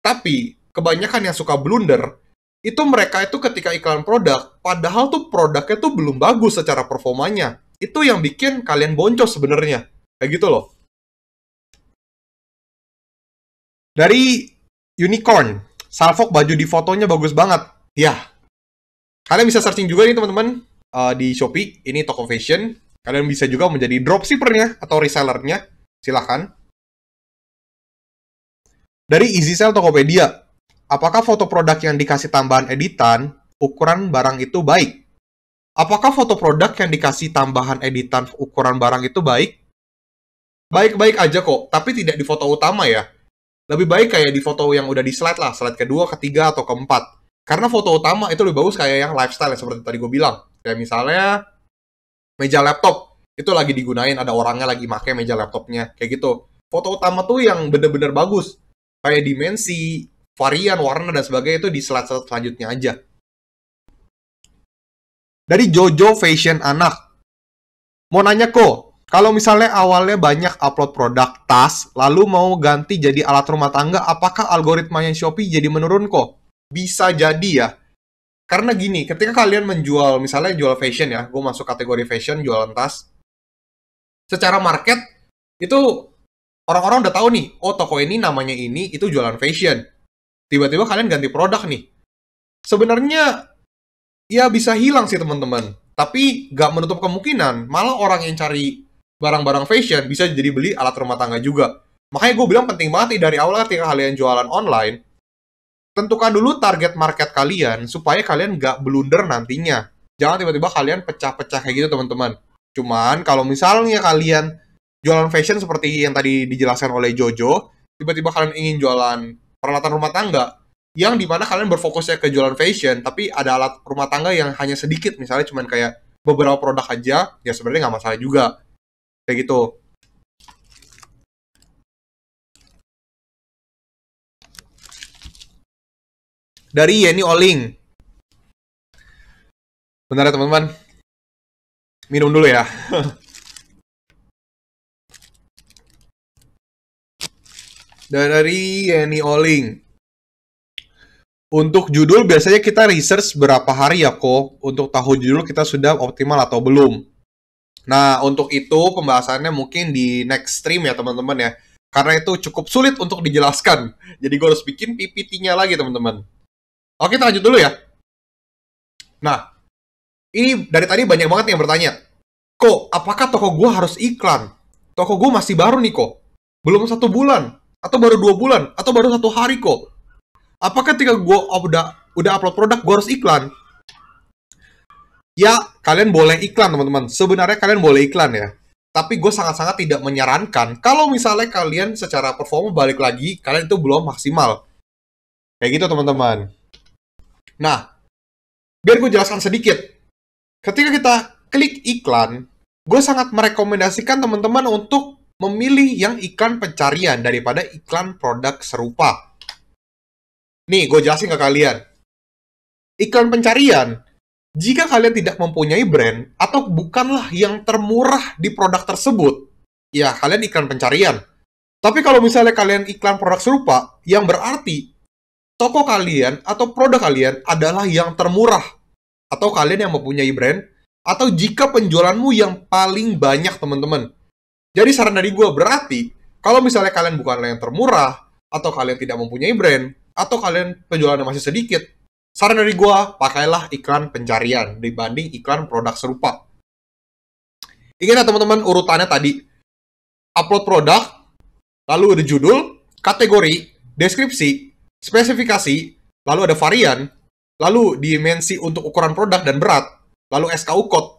Tapi kebanyakan yang suka blunder itu mereka itu ketika iklan produk, padahal tuh produknya tuh belum bagus secara performanya itu yang bikin kalian boncos sebenarnya kayak gitu loh dari unicorn Salfok baju di fotonya bagus banget ya kalian bisa searching juga nih teman-teman uh, di Shopee ini toko fashion kalian bisa juga menjadi dropshippernya atau resellernya silahkan dari easy sell Tokopedia apakah foto produk yang dikasih tambahan editan ukuran barang itu baik Apakah foto produk yang dikasih tambahan editan ukuran barang itu baik? Baik-baik aja kok, tapi tidak di foto utama ya. Lebih baik kayak di foto yang udah di slide lah, slide kedua, ketiga, atau keempat. Karena foto utama itu lebih bagus kayak yang lifestyle ya, seperti tadi gue bilang. Kayak misalnya meja laptop, itu lagi digunain, ada orangnya lagi make meja laptopnya, kayak gitu. Foto utama tuh yang bener-bener bagus. Kayak dimensi, varian, warna, dan sebagainya itu di slide selanjutnya aja dari Jojo Fashion Anak. Mau nanya kok, kalau misalnya awalnya banyak upload produk tas, lalu mau ganti jadi alat rumah tangga, apakah algoritmanya Shopee jadi menurun kok? Bisa jadi ya. Karena gini, ketika kalian menjual, misalnya jual fashion ya, gue masuk kategori fashion, jualan tas. Secara market, itu orang-orang udah tahu nih, oh toko ini namanya ini, itu jualan fashion. Tiba-tiba kalian ganti produk nih. Sebenarnya ya bisa hilang sih teman-teman. Tapi gak menutup kemungkinan, malah orang yang cari barang-barang fashion bisa jadi beli alat rumah tangga juga. Makanya gue bilang penting banget nih dari awal ketika kalian jualan online, tentukan dulu target market kalian supaya kalian gak blunder nantinya. Jangan tiba-tiba kalian pecah-pecah kayak gitu teman-teman. Cuman kalau misalnya kalian jualan fashion seperti yang tadi dijelaskan oleh Jojo, tiba-tiba kalian ingin jualan peralatan rumah tangga, yang dimana kalian berfokusnya ke jualan fashion tapi ada alat rumah tangga yang hanya sedikit misalnya cuman kayak beberapa produk aja ya sebenarnya nggak masalah juga kayak gitu dari Yeni Oling benar ya teman-teman minum dulu ya dari Yeni Oling untuk judul biasanya kita research berapa hari ya kok untuk tahu judul kita sudah optimal atau belum. Nah, untuk itu pembahasannya mungkin di next stream ya teman-teman ya. Karena itu cukup sulit untuk dijelaskan. Jadi gue harus bikin PPT-nya lagi teman-teman. Oke, kita lanjut dulu ya. Nah, ini dari tadi banyak banget yang bertanya. Kok, apakah toko gue harus iklan? Toko gue masih baru nih kok. Belum satu bulan. Atau baru dua bulan. Atau baru satu hari kok apakah ketika gue udah udah upload produk gue harus iklan ya kalian boleh iklan teman-teman sebenarnya kalian boleh iklan ya tapi gue sangat-sangat tidak menyarankan kalau misalnya kalian secara performa balik lagi kalian itu belum maksimal kayak gitu teman-teman nah biar gue jelaskan sedikit ketika kita klik iklan gue sangat merekomendasikan teman-teman untuk memilih yang iklan pencarian daripada iklan produk serupa Nih, gue jelasin ke kalian. Iklan pencarian, jika kalian tidak mempunyai brand atau bukanlah yang termurah di produk tersebut, ya kalian iklan pencarian. Tapi kalau misalnya kalian iklan produk serupa, yang berarti toko kalian atau produk kalian adalah yang termurah. Atau kalian yang mempunyai brand, atau jika penjualanmu yang paling banyak teman-teman. Jadi saran dari gue berarti, kalau misalnya kalian bukanlah yang termurah, atau kalian tidak mempunyai brand, atau kalian penjualannya masih sedikit, saran dari gua pakailah iklan pencarian dibanding iklan produk serupa. Ingat ya teman-teman urutannya tadi. Upload produk, lalu ada judul, kategori, deskripsi, spesifikasi, lalu ada varian, lalu dimensi untuk ukuran produk dan berat, lalu SKU code.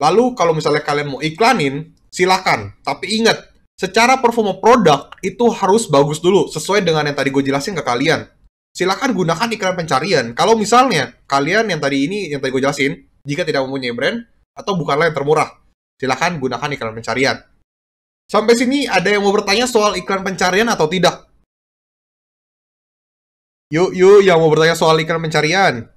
Lalu kalau misalnya kalian mau iklanin, silakan. Tapi ingat, secara performa produk itu harus bagus dulu sesuai dengan yang tadi gue jelasin ke kalian. Silahkan gunakan iklan pencarian. Kalau misalnya kalian yang tadi ini yang tadi gue jelasin, jika tidak mempunyai brand atau bukanlah yang termurah, silahkan gunakan iklan pencarian. Sampai sini ada yang mau bertanya soal iklan pencarian atau tidak? Yuk, yuk yang mau bertanya soal iklan pencarian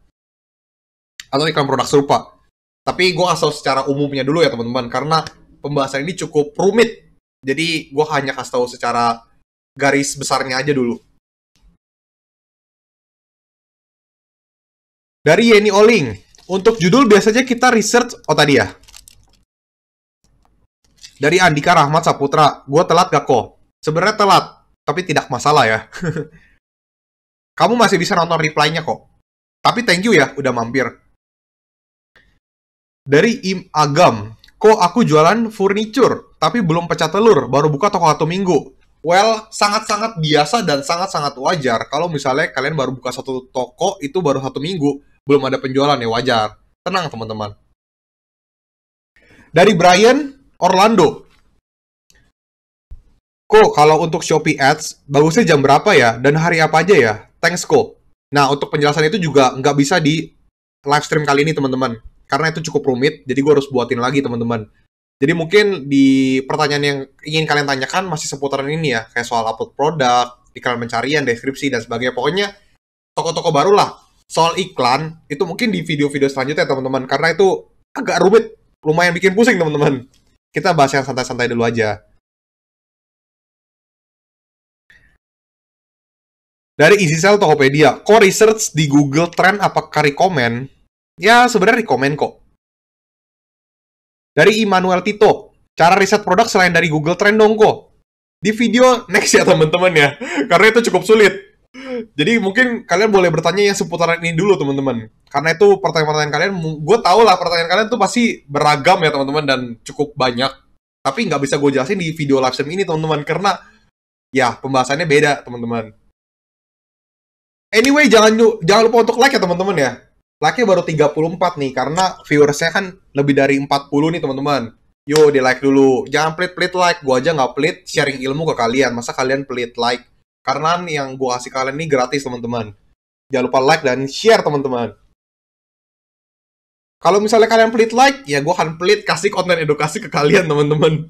atau iklan produk serupa. Tapi gue asal secara umumnya dulu ya teman-teman, karena pembahasan ini cukup rumit jadi gue hanya kasih tahu secara garis besarnya aja dulu. Dari Yeni Oling, untuk judul biasanya kita research, oh tadi ya. Dari Andika Rahmat Saputra, gue telat gak kok? Sebenarnya telat, tapi tidak masalah ya. Kamu masih bisa nonton reply-nya kok. Tapi thank you ya, udah mampir. Dari Im Agam, kok aku jualan furniture? tapi belum pecah telur, baru buka toko satu minggu. Well, sangat-sangat biasa dan sangat-sangat wajar kalau misalnya kalian baru buka satu toko itu baru satu minggu, belum ada penjualan ya wajar. Tenang teman-teman. Dari Brian Orlando. Ko, kalau untuk Shopee Ads, bagusnya jam berapa ya? Dan hari apa aja ya? Thanks, Ko. Nah, untuk penjelasan itu juga nggak bisa di live stream kali ini, teman-teman. Karena itu cukup rumit, jadi gue harus buatin lagi, teman-teman. Jadi mungkin di pertanyaan yang ingin kalian tanyakan masih seputaran ini ya, kayak soal upload produk, iklan pencarian, deskripsi, dan sebagainya. Pokoknya toko-toko baru lah. Soal iklan, itu mungkin di video-video selanjutnya teman-teman, karena itu agak rumit, lumayan bikin pusing teman-teman. Kita bahas yang santai-santai dulu aja. Dari EasySell Tokopedia, core research di Google Trend apakah recommend? Ya, sebenarnya recommend kok dari Immanuel Tito. Cara riset produk selain dari Google Trend dong kok. Di video next ya teman-teman ya, karena itu cukup sulit. Jadi mungkin kalian boleh bertanya yang seputaran ini dulu teman-teman. Karena itu pertanyaan-pertanyaan kalian, gue tau lah pertanyaan kalian tuh pasti beragam ya teman-teman dan cukup banyak. Tapi nggak bisa gue jelasin di video live stream ini teman-teman karena ya pembahasannya beda teman-teman. Anyway jangan jangan lupa untuk like ya teman-teman ya like-nya baru 34 nih karena viewersnya kan lebih dari 40 nih teman-teman. Yo di like dulu, jangan pelit-pelit like, gua aja nggak pelit sharing ilmu ke kalian, masa kalian pelit like? Karena yang gua kasih kalian ini gratis teman-teman. Jangan lupa like dan share teman-teman. Kalau misalnya kalian pelit like, ya gua akan pelit kasih konten edukasi ke kalian teman-teman.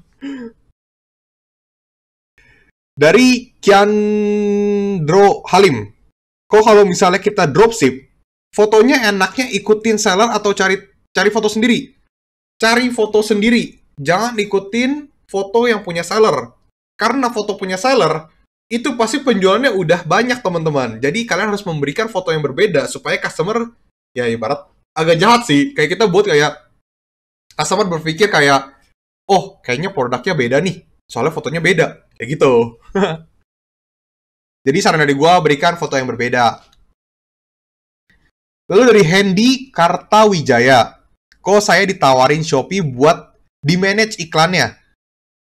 Dari Kiandro Halim. Kok kalau misalnya kita dropship, fotonya enaknya ikutin seller atau cari cari foto sendiri. Cari foto sendiri. Jangan ikutin foto yang punya seller. Karena foto punya seller, itu pasti penjualannya udah banyak teman-teman. Jadi kalian harus memberikan foto yang berbeda supaya customer, ya ibarat agak jahat sih. Kayak kita buat kayak, customer berpikir kayak, oh kayaknya produknya beda nih. Soalnya fotonya beda. Kayak gitu. Jadi saran dari gue, berikan foto yang berbeda. Lalu dari Hendy Kartawijaya, kok saya ditawarin Shopee buat di-manage iklannya?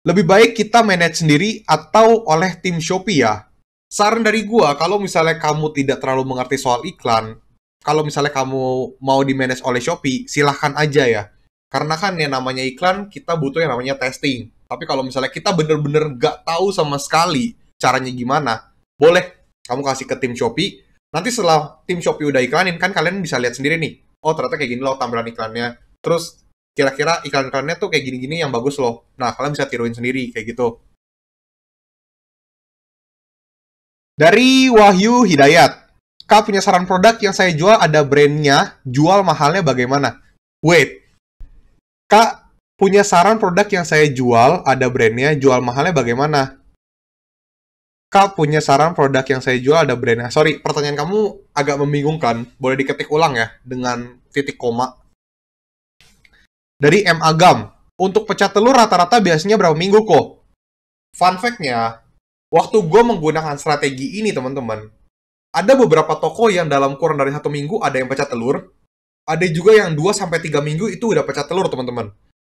Lebih baik kita manage sendiri atau oleh tim Shopee ya? Saran dari gua, kalau misalnya kamu tidak terlalu mengerti soal iklan, kalau misalnya kamu mau di-manage oleh Shopee, silahkan aja ya. Karena kan yang namanya iklan, kita butuh yang namanya testing. Tapi kalau misalnya kita bener-bener gak tahu sama sekali caranya gimana, boleh kamu kasih ke tim Shopee, Nanti setelah tim Shopee udah iklanin, kan kalian bisa lihat sendiri nih. Oh, ternyata kayak gini loh tampilan iklannya. Terus kira-kira iklan-iklannya tuh kayak gini-gini yang bagus loh. Nah, kalian bisa tiruin sendiri kayak gitu. Dari Wahyu Hidayat. Kak punya saran produk yang saya jual ada brandnya, jual mahalnya bagaimana? Wait. Kak punya saran produk yang saya jual ada brandnya, jual mahalnya bagaimana? Kak punya saran produk yang saya jual ada brandnya? Sorry, pertanyaan kamu agak membingungkan. Boleh diketik ulang ya dengan titik koma. Dari M. Agam. Untuk pecah telur rata-rata biasanya berapa minggu kok? Fun factnya, waktu gue menggunakan strategi ini teman-teman, ada beberapa toko yang dalam kurang dari satu minggu ada yang pecah telur, ada juga yang 2 sampai 3 minggu itu udah pecah telur teman-teman.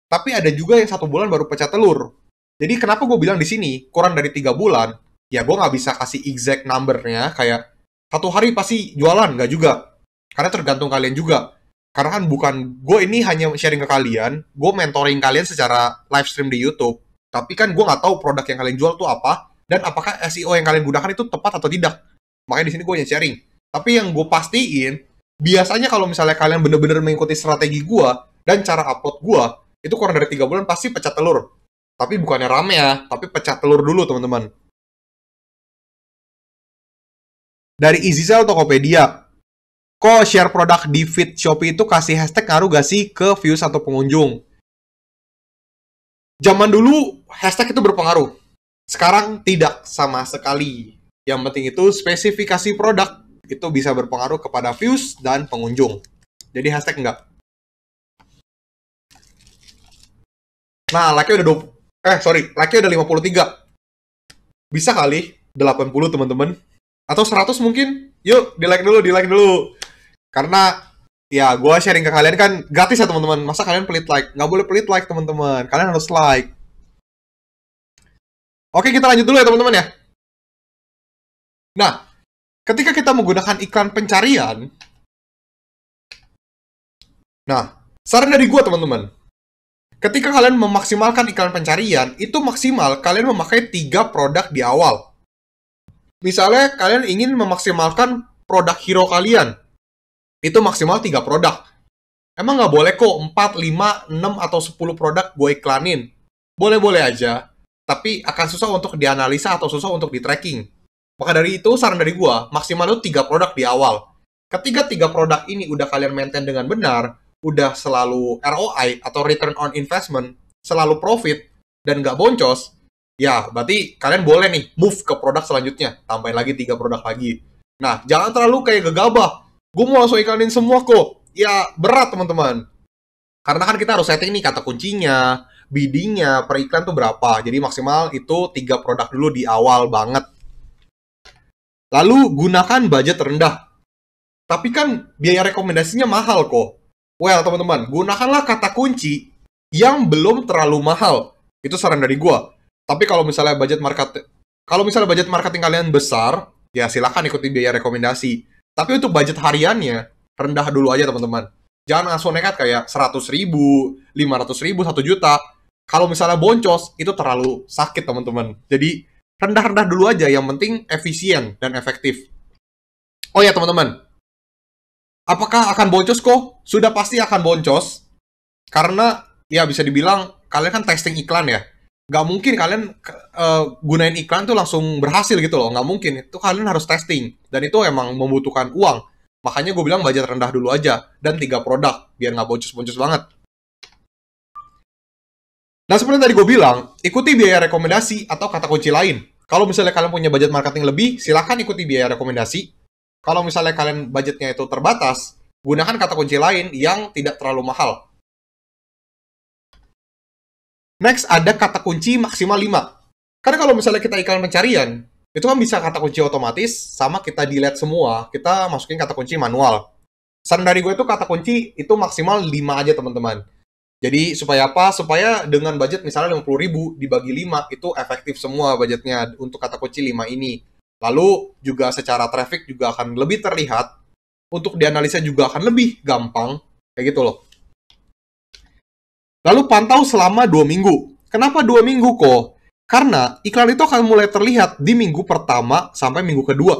Tapi ada juga yang satu bulan baru pecah telur. Jadi kenapa gue bilang di sini kurang dari tiga bulan? ya gue nggak bisa kasih exact numbernya kayak satu hari pasti jualan nggak juga karena tergantung kalian juga karena kan bukan gue ini hanya sharing ke kalian gue mentoring kalian secara live stream di YouTube tapi kan gue nggak tahu produk yang kalian jual tuh apa dan apakah SEO yang kalian gunakan itu tepat atau tidak makanya di sini gue hanya sharing tapi yang gue pastiin biasanya kalau misalnya kalian bener-bener mengikuti strategi gue dan cara upload gue itu kurang dari tiga bulan pasti pecah telur tapi bukannya rame ya tapi pecah telur dulu teman-teman dari EasySell Tokopedia. Kok share produk di feed Shopee itu kasih hashtag ngaruh gak sih ke views atau pengunjung? Zaman dulu hashtag itu berpengaruh. Sekarang tidak sama sekali. Yang penting itu spesifikasi produk itu bisa berpengaruh kepada views dan pengunjung. Jadi hashtag enggak. Nah, like nya udah 20. Eh, sorry, like nya udah 53. Bisa kali 80, teman-teman atau 100 mungkin yuk di like dulu di like dulu karena ya gue sharing ke kalian kan gratis ya teman-teman masa kalian pelit like nggak boleh pelit like teman-teman kalian harus like oke kita lanjut dulu ya teman-teman ya nah ketika kita menggunakan iklan pencarian nah saran dari gue teman-teman ketika kalian memaksimalkan iklan pencarian itu maksimal kalian memakai tiga produk di awal Misalnya kalian ingin memaksimalkan produk hero kalian. Itu maksimal 3 produk. Emang nggak boleh kok 4, 5, 6, atau 10 produk gue iklanin. Boleh-boleh aja, tapi akan susah untuk dianalisa atau susah untuk di-tracking. Maka dari itu, saran dari gue, maksimal itu 3 produk di awal. Ketiga tiga produk ini udah kalian maintain dengan benar, udah selalu ROI atau return on investment, selalu profit, dan nggak boncos, ya berarti kalian boleh nih move ke produk selanjutnya tambahin lagi tiga produk lagi nah jangan terlalu kayak gegabah gue mau langsung iklanin semua kok ya berat teman-teman karena kan kita harus setting nih kata kuncinya biddingnya per iklan tuh berapa jadi maksimal itu tiga produk dulu di awal banget lalu gunakan budget rendah tapi kan biaya rekomendasinya mahal kok well teman-teman gunakanlah kata kunci yang belum terlalu mahal itu saran dari gue tapi kalau misalnya budget market kalau misalnya budget marketing kalian besar, ya silahkan ikuti biaya rekomendasi. Tapi untuk budget hariannya, rendah dulu aja teman-teman. Jangan langsung nekat kayak 100 ribu, 500 ribu, 1 juta. Kalau misalnya boncos, itu terlalu sakit teman-teman. Jadi rendah-rendah dulu aja, yang penting efisien dan efektif. Oh ya teman-teman, apakah akan boncos kok? Sudah pasti akan boncos, karena ya bisa dibilang kalian kan testing iklan ya nggak mungkin kalian uh, gunain iklan tuh langsung berhasil gitu loh nggak mungkin itu kalian harus testing dan itu emang membutuhkan uang makanya gue bilang budget rendah dulu aja dan tiga produk biar nggak boncos-boncos banget nah seperti tadi gue bilang ikuti biaya rekomendasi atau kata kunci lain kalau misalnya kalian punya budget marketing lebih silahkan ikuti biaya rekomendasi kalau misalnya kalian budgetnya itu terbatas gunakan kata kunci lain yang tidak terlalu mahal Next ada kata kunci maksimal 5. Karena kalau misalnya kita iklan pencarian, itu kan bisa kata kunci otomatis sama kita delete semua, kita masukin kata kunci manual. Saran dari gue itu kata kunci itu maksimal 5 aja teman-teman. Jadi supaya apa? Supaya dengan budget misalnya 50 ribu dibagi 5 itu efektif semua budgetnya untuk kata kunci 5 ini. Lalu juga secara traffic juga akan lebih terlihat. Untuk dianalisa juga akan lebih gampang. Kayak gitu loh. Lalu pantau selama dua minggu. Kenapa dua minggu kok? Karena iklan itu akan mulai terlihat di minggu pertama sampai minggu kedua.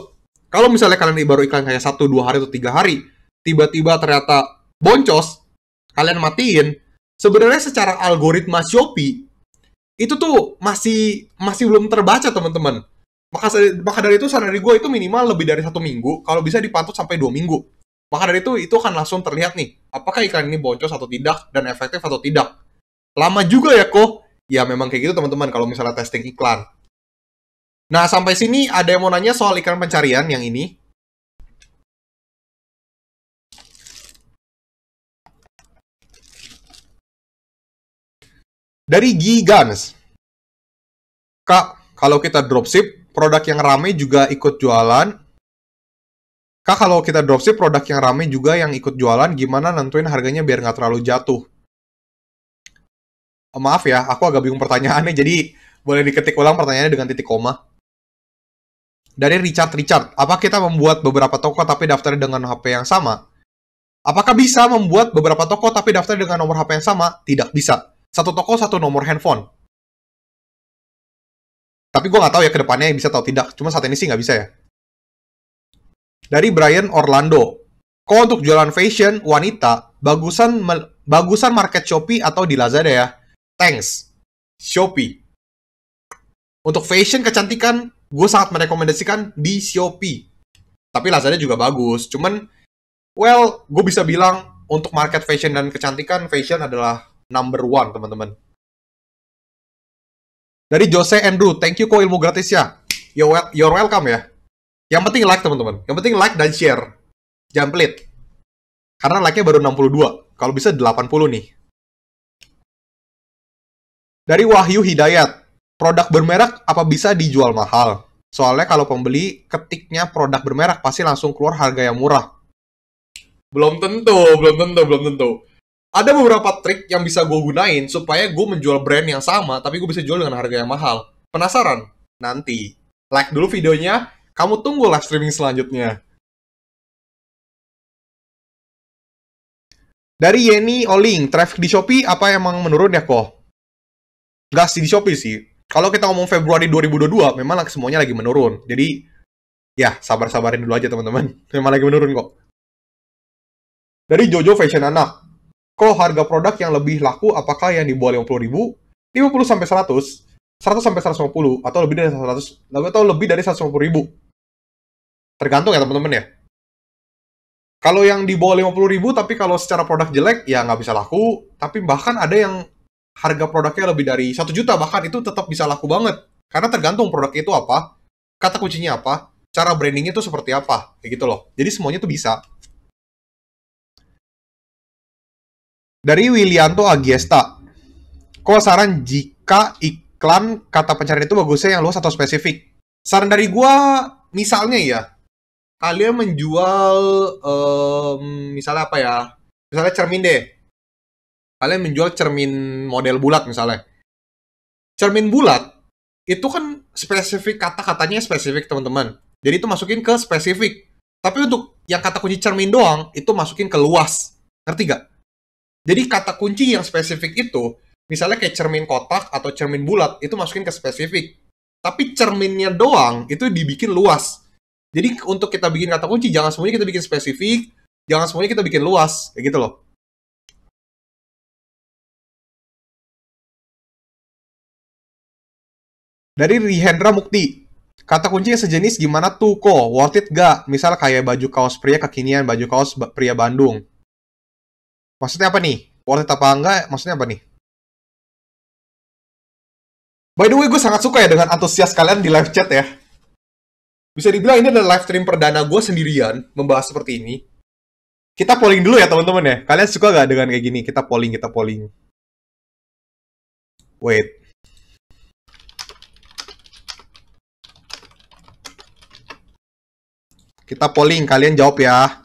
Kalau misalnya kalian baru iklan kayak satu, dua hari atau tiga hari, tiba-tiba ternyata boncos, kalian matiin. Sebenarnya secara algoritma Shopee itu tuh masih masih belum terbaca teman-teman. Maka, maka dari itu saran dari gue itu minimal lebih dari satu minggu, kalau bisa dipantau sampai dua minggu. Maka dari itu, itu akan langsung terlihat nih, apakah iklan ini boncos atau tidak, dan efektif atau tidak. Lama juga ya, kok. Ya, memang kayak gitu, teman-teman, kalau misalnya testing iklan. Nah, sampai sini ada yang mau nanya soal iklan pencarian yang ini. Dari Gigans. Kak, kalau kita dropship, produk yang rame juga ikut jualan, Kak, kalau kita dropship produk yang rame juga yang ikut jualan, gimana nentuin harganya biar nggak terlalu jatuh? Oh, maaf ya, aku agak bingung pertanyaannya, jadi boleh diketik ulang pertanyaannya dengan titik koma. Dari Richard Richard, apa kita membuat beberapa toko tapi daftarnya dengan HP yang sama? Apakah bisa membuat beberapa toko tapi daftar dengan nomor HP yang sama? Tidak bisa. Satu toko, satu nomor handphone. Tapi gue nggak tahu ya ke depannya bisa atau tidak. Cuma saat ini sih nggak bisa ya dari Brian Orlando. Kok untuk jualan fashion wanita, bagusan bagusan market Shopee atau di Lazada ya. Thanks. Shopee. Untuk fashion kecantikan, gue sangat merekomendasikan di Shopee. Tapi Lazada juga bagus. Cuman, well, gue bisa bilang untuk market fashion dan kecantikan, fashion adalah number one, teman-teman. Dari Jose Andrew, thank you kok ilmu gratis ya. You're, you're welcome ya. Yang penting like teman-teman. Yang penting like dan share. Jangan pelit. Karena like-nya baru 62. Kalau bisa 80 nih. Dari Wahyu Hidayat. Produk bermerek apa bisa dijual mahal? Soalnya kalau pembeli ketiknya produk bermerek pasti langsung keluar harga yang murah. Belum tentu, belum tentu, belum tentu. Ada beberapa trik yang bisa gue gunain supaya gue menjual brand yang sama, tapi gue bisa jual dengan harga yang mahal. Penasaran? Nanti. Like dulu videonya, kamu tunggulah streaming selanjutnya. Dari Yeni Oling, traffic di Shopee apa emang menurun ya kok? Gak sih di Shopee sih. Kalau kita ngomong Februari 2022, memang semuanya lagi menurun. Jadi, ya sabar-sabarin dulu aja teman-teman. Memang lagi menurun kok. Dari Jojo Fashion Anak, kok harga produk yang lebih laku apakah yang di bawah 50 ribu, 50 sampai 100, 100 sampai 150 atau lebih dari 100 atau lebih dari 150 ribu. Tergantung ya teman-teman ya. Kalau yang di bawah 50 ribu, tapi kalau secara produk jelek, ya nggak bisa laku. Tapi bahkan ada yang harga produknya lebih dari satu juta, bahkan itu tetap bisa laku banget. Karena tergantung produknya itu apa, kata kuncinya apa, cara brandingnya itu seperti apa, kayak gitu loh. Jadi semuanya itu bisa. Dari Wilianto Agiesta, kok saran jika iklan kata pencarian itu bagusnya yang luas atau spesifik? Saran dari gua, misalnya ya, kalian menjual um, misalnya apa ya misalnya cermin deh kalian menjual cermin model bulat misalnya cermin bulat itu kan spesifik kata-katanya spesifik teman-teman jadi itu masukin ke spesifik tapi untuk yang kata kunci cermin doang itu masukin ke luas ngerti gak jadi kata kunci yang spesifik itu misalnya kayak cermin kotak atau cermin bulat itu masukin ke spesifik tapi cerminnya doang itu dibikin luas jadi untuk kita bikin kata kunci jangan semuanya kita bikin spesifik, jangan semuanya kita bikin luas, kayak gitu loh. Dari Rihendra Mukti, kata kunci yang sejenis gimana tuh kok, worth it gak? Misal kayak baju kaos pria kekinian, baju kaos pria Bandung. Maksudnya apa nih? Worth it apa enggak? Maksudnya apa nih? By the way, gue sangat suka ya dengan antusias kalian di live chat ya bisa dibilang ini adalah live stream perdana gue sendirian membahas seperti ini. Kita polling dulu ya teman-teman ya. Kalian suka gak dengan kayak gini? Kita polling, kita polling. Wait. Kita polling, kalian jawab ya.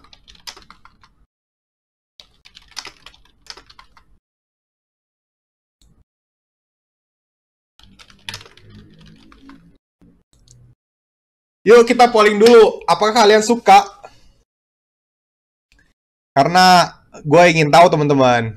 Yuk kita polling dulu, apakah kalian suka? Karena gue ingin tahu teman-teman.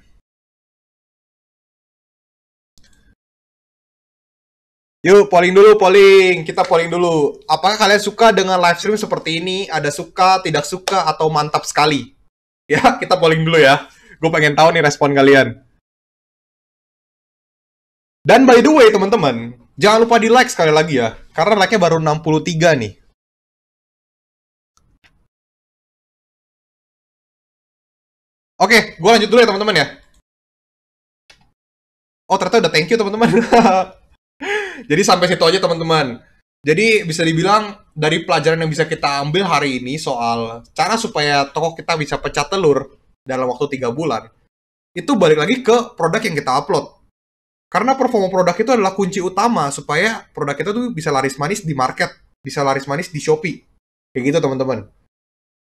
Yuk polling dulu, polling. Kita polling dulu. Apakah kalian suka dengan live stream seperti ini? Ada suka, tidak suka, atau mantap sekali? Ya, kita polling dulu ya. Gue pengen tahu nih respon kalian. Dan by the way teman-teman, jangan lupa di like sekali lagi ya. Karena like-nya baru 63 nih. Oke, gue lanjut dulu ya teman-teman ya. Oh ternyata udah thank you teman-teman. Jadi sampai situ aja teman-teman. Jadi bisa dibilang dari pelajaran yang bisa kita ambil hari ini soal cara supaya toko kita bisa pecah telur dalam waktu 3 bulan, itu balik lagi ke produk yang kita upload. Karena performa produk itu adalah kunci utama supaya produk kita tuh bisa laris manis di market, bisa laris manis di Shopee. Kayak gitu teman-teman.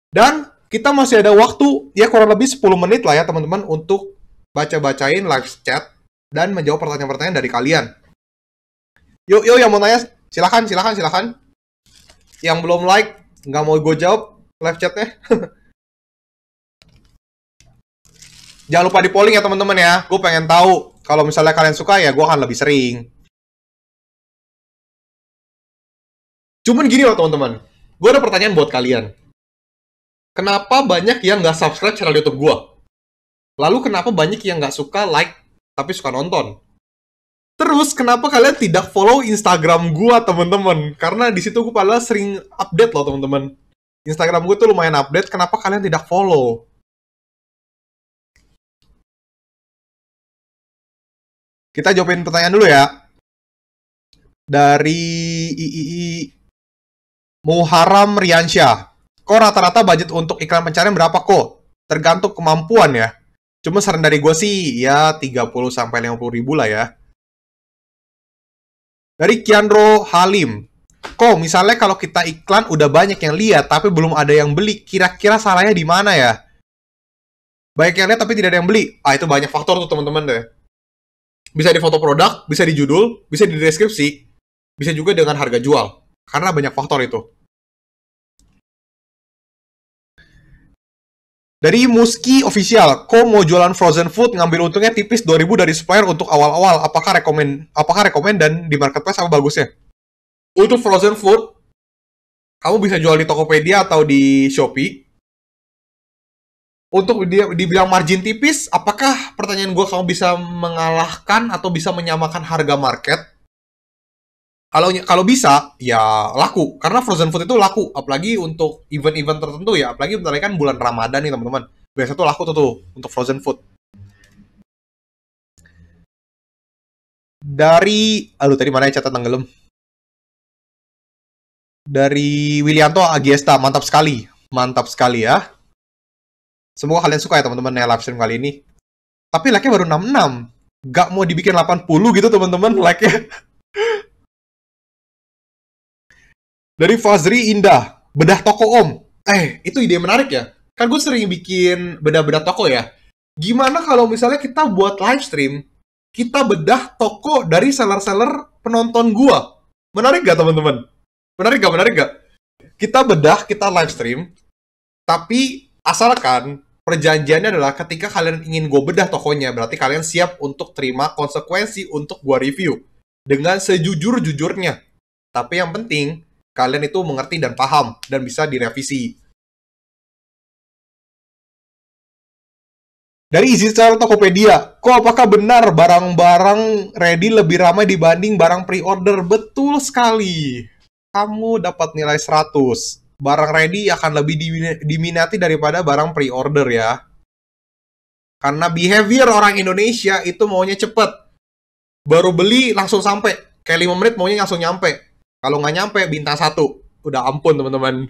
Dan kita masih ada waktu ya kurang lebih 10 menit lah ya teman-teman untuk baca-bacain live chat dan menjawab pertanyaan-pertanyaan dari kalian. Yuk, yuk yang mau nanya silahkan, silahkan, silahkan. Yang belum like, nggak mau gue jawab live chatnya. Jangan lupa di polling ya teman-teman ya. Gue pengen tahu kalau misalnya kalian suka ya gue akan lebih sering. Cuman gini loh teman-teman. Gue ada pertanyaan buat kalian kenapa banyak yang nggak subscribe channel YouTube gue? Lalu kenapa banyak yang nggak suka like tapi suka nonton? Terus kenapa kalian tidak follow Instagram gue teman-teman? Karena di situ gue paling sering update loh teman-teman. Instagram gue tuh lumayan update. Kenapa kalian tidak follow? Kita jawabin pertanyaan dulu ya. Dari III Muharam Riansyah kok rata-rata budget untuk iklan pencarian berapa kok? Tergantung kemampuan ya. Cuma saran dari gue sih ya 30 sampai 50 ribu lah ya. Dari Kianro Halim. Kok misalnya kalau kita iklan udah banyak yang lihat tapi belum ada yang beli, kira-kira salahnya di mana ya? Banyak yang lihat tapi tidak ada yang beli. Ah itu banyak faktor tuh teman-teman deh. Bisa di foto produk, bisa di judul, bisa di deskripsi, bisa juga dengan harga jual. Karena banyak faktor itu. Dari Muski official, kok mau jualan frozen food ngambil untungnya tipis 2000 dari supplier untuk awal-awal. Apakah rekomend apakah rekomend dan di marketplace apa bagusnya? Untuk frozen food, kamu bisa jual di Tokopedia atau di Shopee. Untuk dia dibilang margin tipis, apakah pertanyaan gue kamu bisa mengalahkan atau bisa menyamakan harga market? kalau kalau bisa ya laku karena frozen food itu laku apalagi untuk event-event tertentu ya apalagi bentar kan bulan Ramadan nih teman-teman biasa tuh laku tuh tuh untuk frozen food dari aduh tadi mana ya catatan tenggelam dari Wilianto Agiesta mantap sekali mantap sekali ya semoga kalian suka ya teman-teman yang live stream kali ini tapi like-nya baru 66 gak mau dibikin 80 gitu teman-teman like-nya Dari Fazri Indah, bedah toko om. Eh, itu ide menarik ya. Kan gue sering bikin bedah-bedah toko ya. Gimana kalau misalnya kita buat live stream, kita bedah toko dari seller-seller penonton gua. Menarik gak teman-teman? Menarik gak? Menarik gak? Kita bedah, kita live stream, tapi asalkan perjanjiannya adalah ketika kalian ingin gue bedah tokonya, berarti kalian siap untuk terima konsekuensi untuk gua review dengan sejujur-jujurnya. Tapi yang penting, kalian itu mengerti dan paham dan bisa direvisi. Dari izin secara Tokopedia, kok apakah benar barang-barang ready lebih ramai dibanding barang pre-order? Betul sekali. Kamu dapat nilai 100. Barang ready akan lebih diminati daripada barang pre-order ya. Karena behavior orang Indonesia itu maunya cepet. Baru beli langsung sampai. Kayak 5 menit maunya langsung nyampe. Kalau nggak nyampe bintang satu, udah ampun teman-teman.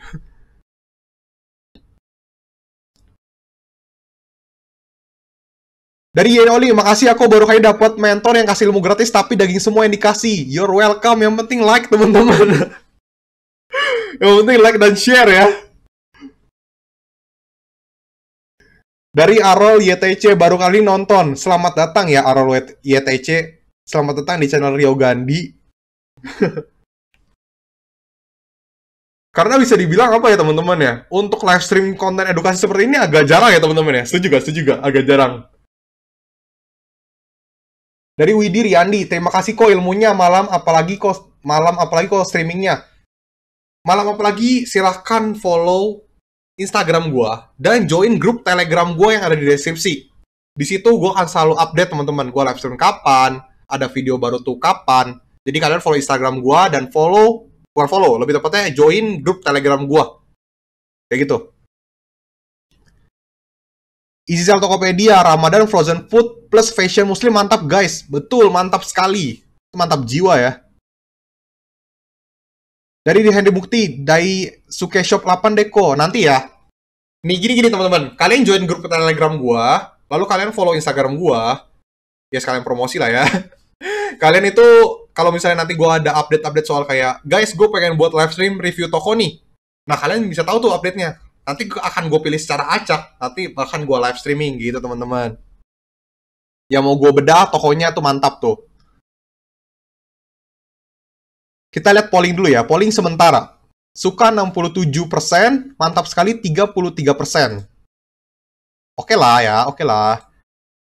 Dari Yenoli, makasih aku baru kali dapat mentor yang kasih ilmu gratis tapi daging semua yang dikasih. You're welcome, yang penting like teman-teman. yang penting like dan share ya. Dari Arol YTC baru kali nonton. Selamat datang ya Arol YTC. Selamat datang di channel Rio Gandhi. Karena bisa dibilang apa ya teman-teman ya, untuk live stream konten edukasi seperti ini agak jarang ya teman-teman ya. Setuju gak? Setuju gak? Agak jarang. Dari Widi Riyandi, terima kasih kok ilmunya malam apalagi kok malam apalagi kok streamingnya. Malam apalagi silahkan follow Instagram gue dan join grup Telegram gue yang ada di deskripsi. Di situ gue akan selalu update teman-teman gue live stream kapan, ada video baru tuh kapan. Jadi kalian follow Instagram gue dan follow bukan follow lebih tepatnya join grup telegram gua kayak gitu Isi sel Tokopedia, Ramadan Frozen Food plus Fashion Muslim mantap guys. Betul, mantap sekali. Mantap jiwa ya. Dari di Handy Bukti, dari Suke Shop 8 Deko. Nanti ya. Nih gini-gini teman-teman. Kalian join grup Telegram gua, lalu kalian follow Instagram gua. Ya sekalian promosi lah ya. kalian itu kalau misalnya nanti gue ada update-update soal kayak guys gue pengen buat live stream review toko nih nah kalian bisa tahu tuh update-nya nanti akan gue pilih secara acak nanti bahkan gue live streaming gitu teman-teman yang mau gue bedah tokonya tuh mantap tuh kita lihat polling dulu ya polling sementara suka 67%, mantap sekali 33%. Oke lah ya, oke lah.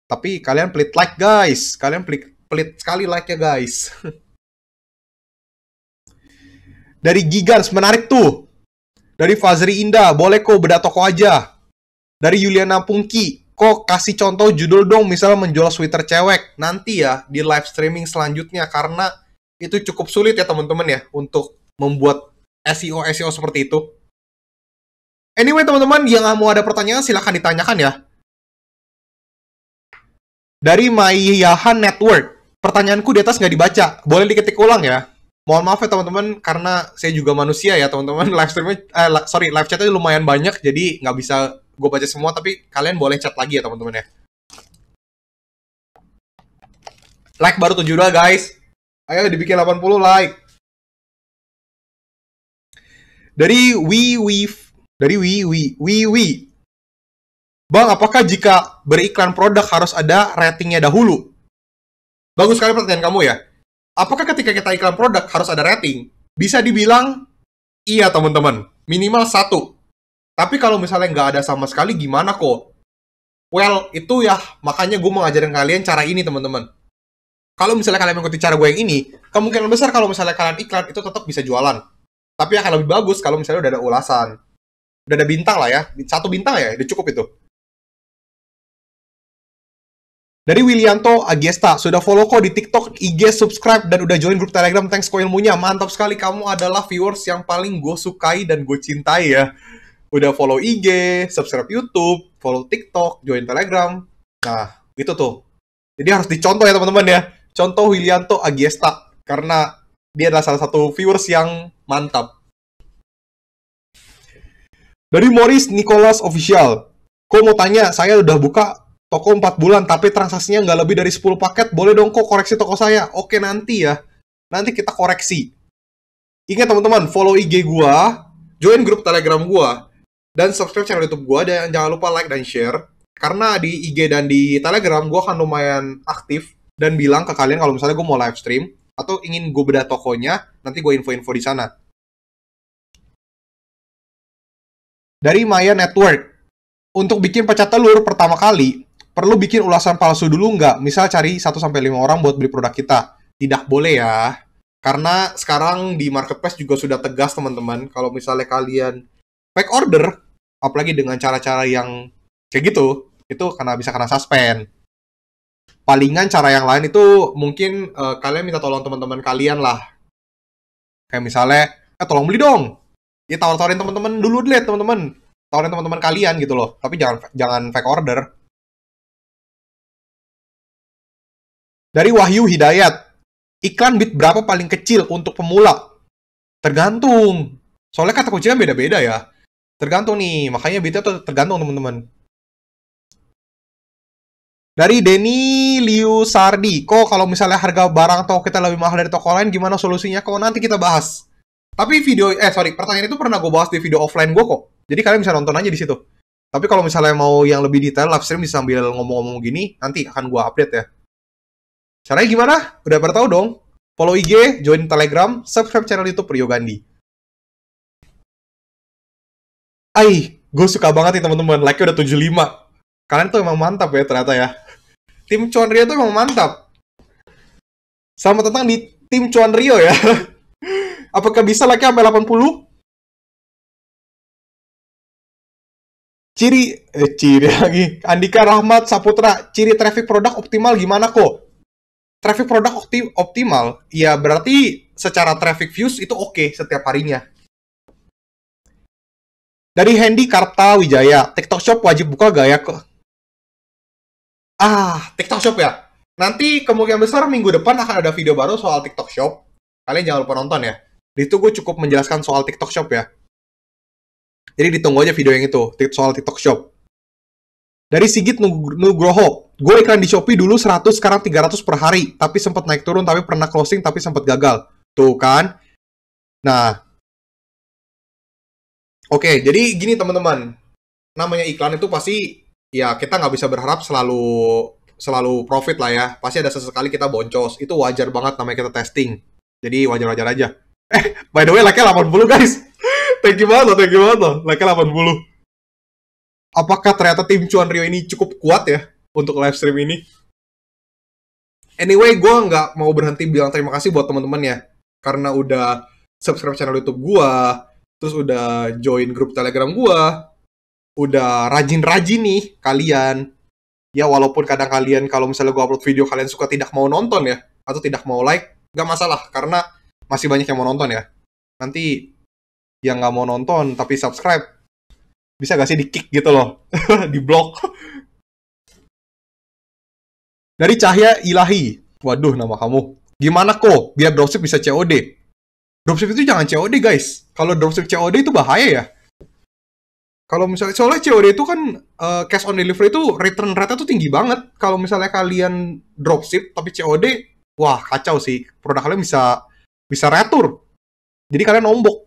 Tapi kalian pelit like guys, kalian pelit pelit sekali like ya guys. Dari Gigans, menarik tuh. Dari Fazri Indah, boleh kok beda toko aja. Dari Yuliana Pungki, kok kasih contoh judul dong misalnya menjual sweater cewek. Nanti ya di live streaming selanjutnya karena itu cukup sulit ya teman-teman ya untuk membuat SEO SEO seperti itu. Anyway teman-teman yang mau ada pertanyaan silahkan ditanyakan ya. Dari Maiyahan Network, pertanyaanku di atas nggak dibaca. Boleh diketik ulang ya. Mohon maaf ya teman-teman karena saya juga manusia ya teman-teman. Live streamnya, eh, sorry live chatnya lumayan banyak jadi nggak bisa gue baca semua tapi kalian boleh chat lagi ya teman-teman ya. Like baru tujuh dua guys. Ayo dibikin 80 like. Dari Wi Wi dari Wi Wi Wi Wi. Bang, apakah jika beriklan produk harus ada ratingnya dahulu? Bagus sekali pertanyaan kamu ya. Apakah ketika kita iklan produk harus ada rating? Bisa dibilang iya teman-teman, minimal satu. Tapi kalau misalnya nggak ada sama sekali gimana kok? Well, itu ya makanya gue mau kalian cara ini teman-teman. Kalau misalnya kalian mengikuti cara gue yang ini, kemungkinan besar kalau misalnya kalian iklan itu tetap bisa jualan. Tapi akan lebih bagus kalau misalnya udah ada ulasan. Udah ada bintang lah ya, satu bintang ya, udah cukup itu. Dari Wilianto Agesta, sudah follow kok di TikTok, IG, subscribe, dan udah join grup Telegram. Thanks ko ilmunya, mantap sekali. Kamu adalah viewers yang paling gue sukai dan gue cintai ya. Udah follow IG, subscribe YouTube, follow TikTok, join Telegram. Nah, itu tuh. Jadi harus dicontoh ya teman-teman ya. Contoh Wilianto Agesta, karena dia adalah salah satu viewers yang mantap. Dari Morris Nicholas Official, Kok mau tanya, saya udah buka Toko 4 bulan tapi transaksinya nggak lebih dari 10 paket, boleh dong kok koreksi toko saya. Oke nanti ya. Nanti kita koreksi. Ingat teman-teman, follow IG gua, join grup Telegram gua, dan subscribe channel YouTube gua dan jangan lupa like dan share. Karena di IG dan di Telegram gua akan lumayan aktif dan bilang ke kalian kalau misalnya gua mau live stream atau ingin gua beda tokonya, nanti gua info-info di sana. Dari Maya Network. Untuk bikin pecah telur pertama kali, perlu bikin ulasan palsu dulu nggak? Misal cari 1 5 orang buat beli produk kita. Tidak boleh ya. Karena sekarang di marketplace juga sudah tegas teman-teman. Kalau misalnya kalian fake order, apalagi dengan cara-cara yang kayak gitu, itu karena bisa kena suspend. Palingan cara yang lain itu mungkin uh, kalian minta tolong teman-teman kalian lah. Kayak misalnya, eh tolong beli dong. Ya tawarin teman-teman dulu deh teman-teman. Tawarin teman-teman kalian gitu loh. Tapi jangan jangan fake order Dari Wahyu Hidayat, iklan bit berapa paling kecil untuk pemula? Tergantung. Soalnya kata kuncinya beda-beda ya. Tergantung nih, makanya bitnya tuh tergantung teman-teman. Dari Denny Liu Sardi, kok kalau misalnya harga barang toko kita lebih mahal dari toko lain, gimana solusinya? Kok nanti kita bahas. Tapi video, eh sorry, pertanyaan itu pernah gue bahas di video offline gue kok. Jadi kalian bisa nonton aja di situ. Tapi kalau misalnya mau yang lebih detail, live stream bisa sambil ngomong-ngomong gini, nanti akan gue update ya. Caranya gimana? Udah pada tahu dong? Follow IG, join Telegram, subscribe channel YouTube Rio Gandhi. Ai, gue suka banget nih teman-teman. Like-nya udah 75. Kalian tuh emang mantap ya ternyata ya. Tim Cuan Rio tuh emang mantap. Selamat tentang di tim Cuan Rio ya. Apakah bisa like-nya sampai 80? Ciri, eh, ciri lagi. Andika Rahmat Saputra, ciri traffic produk optimal gimana kok? traffic produk opti optimal, ya berarti secara traffic views itu oke okay setiap harinya. Dari Hendy Karta Wijaya, TikTok Shop wajib buka gaya ke... Ah, TikTok Shop ya? Nanti kemungkinan besar minggu depan akan ada video baru soal TikTok Shop. Kalian jangan lupa nonton ya. Di situ gue cukup menjelaskan soal TikTok Shop ya. Jadi ditunggu aja video yang itu, soal TikTok Shop. Dari Sigit Nugroho, gue iklan di Shopee dulu 100, sekarang 300 per hari. Tapi sempat naik turun, tapi pernah closing, tapi sempat gagal. Tuh kan? Nah. Oke, okay, jadi gini teman-teman. Namanya iklan itu pasti, ya kita nggak bisa berharap selalu selalu profit lah ya. Pasti ada sesekali kita boncos. Itu wajar banget namanya kita testing. Jadi wajar-wajar aja. Eh, by the way, like-nya 80 guys. thank you banget thank you banget loh. Like-nya 80 apakah ternyata tim Cuan Rio ini cukup kuat ya untuk live stream ini. Anyway, gue nggak mau berhenti bilang terima kasih buat teman-teman ya, karena udah subscribe channel YouTube gue, terus udah join grup Telegram gue, udah rajin-rajin nih kalian. Ya walaupun kadang kalian kalau misalnya gue upload video kalian suka tidak mau nonton ya, atau tidak mau like, nggak masalah karena masih banyak yang mau nonton ya. Nanti yang nggak mau nonton tapi subscribe bisa gak sih di kick gitu loh di blok dari cahaya Ilahi waduh nama kamu gimana kok biar dropship bisa COD dropship itu jangan COD guys kalau dropship COD itu bahaya ya kalau misalnya soalnya COD itu kan uh, cash on delivery itu return rate itu tinggi banget kalau misalnya kalian dropship tapi COD wah kacau sih produk kalian bisa bisa retur jadi kalian nombok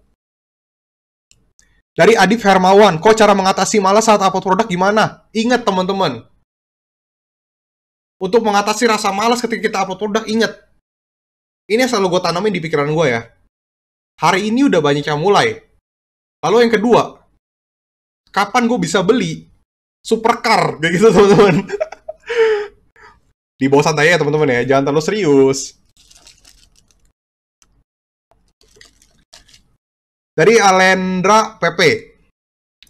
dari Adib Hermawan, kok cara mengatasi malas saat upload produk gimana? Ingat teman-teman. Untuk mengatasi rasa malas ketika kita upload produk, ingat. Ini yang selalu gue tanamin di pikiran gue ya. Hari ini udah banyak yang mulai. Lalu yang kedua, kapan gue bisa beli supercar? Kayak gitu teman-teman. di bawah santai ya teman-teman ya, jangan terlalu serius. Dari Alendra PP.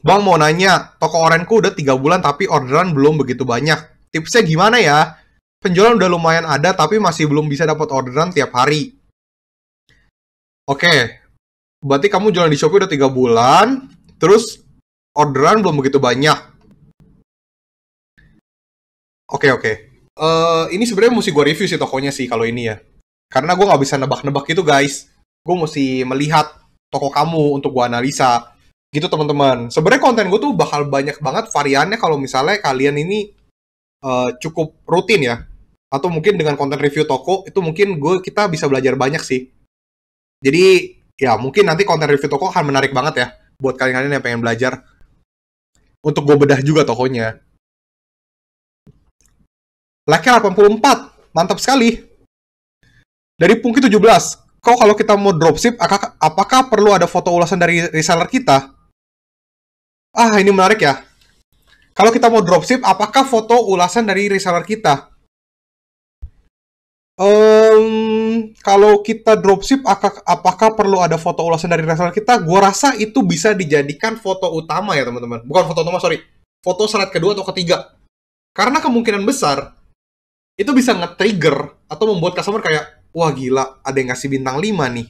Bang mau nanya, toko orenku udah 3 bulan tapi orderan belum begitu banyak. Tipsnya gimana ya? Penjualan udah lumayan ada tapi masih belum bisa dapat orderan tiap hari. Oke, okay. berarti kamu jualan di Shopee udah 3 bulan, terus orderan belum begitu banyak. Oke okay, oke. Okay. Uh, eh, ini sebenarnya mesti gue review sih tokonya sih kalau ini ya. Karena gue nggak bisa nebak-nebak gitu guys. Gue mesti melihat toko kamu untuk gua analisa gitu teman-teman sebenarnya konten gua tuh bakal banyak banget variannya kalau misalnya kalian ini uh, cukup rutin ya atau mungkin dengan konten review toko itu mungkin gua kita bisa belajar banyak sih jadi ya mungkin nanti konten review toko akan menarik banget ya buat kalian-kalian yang pengen belajar untuk gua bedah juga tokonya Laki 84 mantap sekali dari Pungki 17 kau kalau kita mau dropship, apakah, perlu ada foto ulasan dari reseller kita? Ah, ini menarik ya. Kalau kita mau dropship, apakah foto ulasan dari reseller kita? Um, kalau kita dropship, apakah, apakah perlu ada foto ulasan dari reseller kita? Gua rasa itu bisa dijadikan foto utama ya teman-teman. Bukan foto utama, sorry. Foto slide kedua atau ketiga. Karena kemungkinan besar, itu bisa nge-trigger atau membuat customer kayak, wah gila, ada yang ngasih bintang 5 nih.